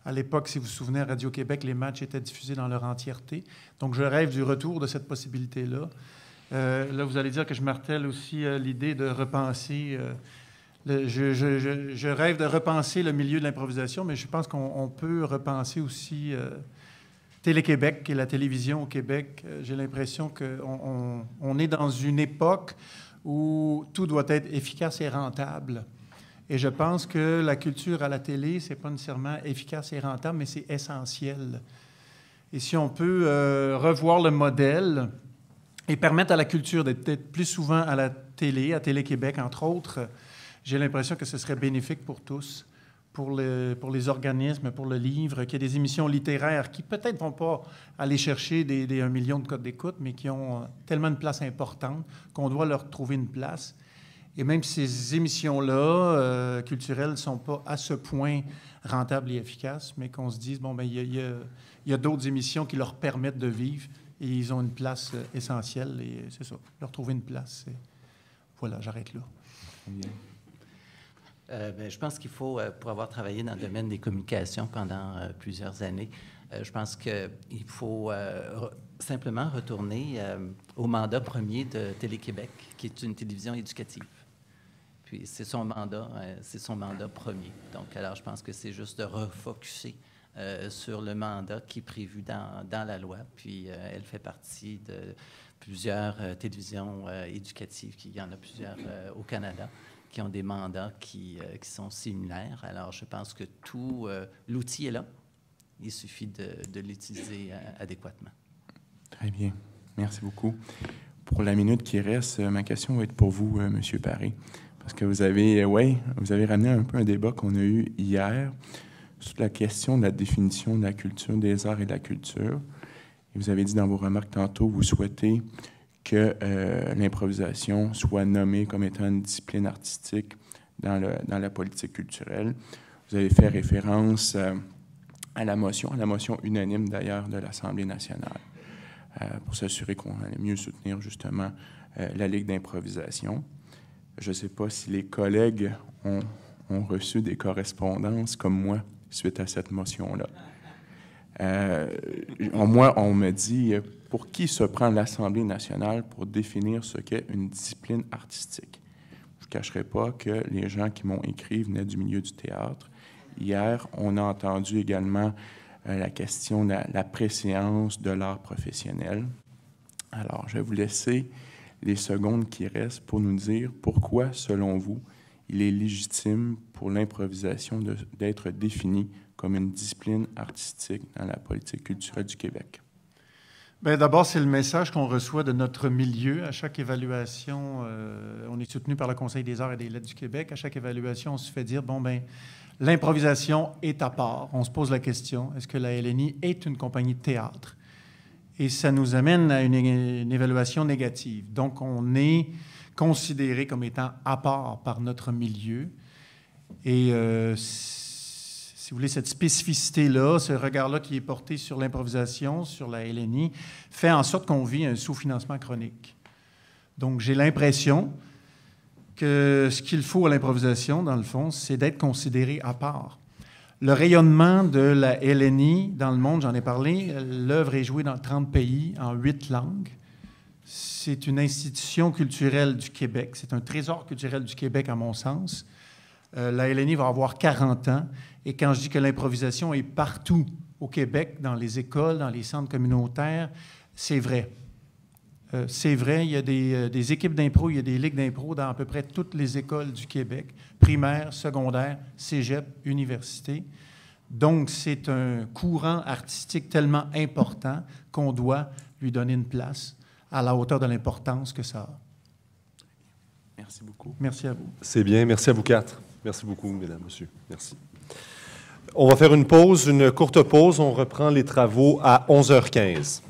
à l'époque, si vous vous souvenez, Radio-Québec, les matchs étaient diffusés dans leur entièreté. Donc, je rêve du retour de cette possibilité-là. Euh, là, vous allez dire que je martèle aussi euh, l'idée de repenser. Euh, je, rêve de repenser le milieu de l'improvisation, mais je pense qu'on peut repenser aussi Télé-Québec et la télévision au Québec. J'ai l'impression qu'on on est dans une époque où tout doit être efficace et rentable. Et je pense que la culture à la télé, c'est pas nécessairement efficace et rentable, mais c'est essentiel. Et si on peut euh, revoir le modèle et permettre à la culture d'être plus souvent à la télé, à Télé-Québec, entre autres, j'ai l'impression que ce serait bénéfique pour tous, pour, pour les organismes, pour le livre, qu'il y ait des émissions littéraires qui peut-être ne vont pas aller chercher des, des 1 million de codes d'écoute, mais qui ont euh, tellement de place importante qu'on doit leur trouver une place. Et même ces émissions-là, euh, culturelles, ne sont pas à ce point rentables et efficaces, mais qu'on se dise, bon, ben il y a, d'autres émissions qui leur permettent de vivre et ils ont une place euh, essentielle. Et c'est ça, leur trouver une place. voilà, j'arrête là. Euh, ben, je pense qu'il faut, pour avoir travaillé dans le domaine des communications pendant plusieurs années, je pense qu'il faut simplement retourner au mandat premier de Télé-Québec, qui est une télévision éducative. Puis c'est son mandat, hein, c'est son mandat premier. Donc, alors, je pense que c'est juste de refocuser euh, sur le mandat qui est prévu dans, la loi. Puis euh, elle fait partie de plusieurs euh, télévisions éducatives, il y en a plusieurs au Canada, qui ont des mandats qui, sont similaires. Alors, je pense que tout l'outil est là. Il suffit de, l'utiliser adéquatement. Très bien. Merci beaucoup. Pour la minute qui reste, ma question va être pour vous, Monsieur M. Parce que vous avez, euh, ouais, vous avez ramené un peu un débat qu'on a eu hier sur la question de la définition de la culture, des arts et de la culture. Et vous avez dit dans vos remarques tantôt, vous souhaitez que euh, l'improvisation soit nommée comme étant une discipline artistique dans, la politique culturelle. Vous avez fait référence euh, à la motion, à la motion unanime d'ailleurs de l'Assemblée nationale, pour s'assurer qu'on allait mieux soutenir justement la Ligue d'improvisation. Je ne sais pas si les collègues ont, reçu des correspondances comme moi suite à cette motion-là. Euh, moi, on me dit pour qui se prend l'Assemblée nationale pour définir ce qu'est une discipline artistique. Je ne cacherai pas que les gens qui m'ont écrit venaient du milieu du théâtre. Hier, on a entendu également euh, la question de la préséance de l'art professionnel. Alors, je vais vous laisser des secondes qui restent pour nous dire pourquoi, selon vous, il est légitime pour l'improvisation d'être définie comme une discipline artistique dans la politique culturelle du Québec? Ben, d'abord, c'est le message qu'on reçoit de notre milieu. À chaque évaluation, euh, on est soutenu par le Conseil des arts et des lettres du Québec. À chaque évaluation, on se fait dire, bon, ben, l'improvisation est à part. On se pose la question, est-ce que la LNI est une compagnie de théâtre? et ça nous amène à une, évaluation négative. Donc, on est considéré comme étant à part par notre milieu. Et euh, si vous voulez, cette spécificité-là, ce regard-là qui est porté sur l'improvisation, sur la LNI, fait en sorte qu'on vit un sous-financement chronique. Donc, j'ai l'impression que ce qu'il faut à l'improvisation, dans le fond, c'est d'être considéré à part le rayonnement de la LNI dans le monde, j'en ai parlé, l'œuvre est jouée dans 30 pays en 8 langues. C'est une institution culturelle du Québec, c'est un trésor culturel du Québec à mon sens. Euh, la LNI va avoir 40 ans et quand je dis que l'improvisation est partout au Québec, dans les écoles, dans les centres communautaires, c'est vrai. Euh, c'est vrai, il y a euh, des, équipes d'impro, il y a des ligues d'impro dans à peu près toutes les écoles du Québec, primaire, secondaire, cégep, université. Donc, c'est un courant artistique tellement important qu'on doit lui donner une place à la hauteur de l'importance que ça a. Merci beaucoup. Merci à vous. C'est bien. Merci à vous quatre. Merci beaucoup, mesdames, messieurs. Merci. On va faire une pause, une courte pause. On reprend les travaux à 11h15.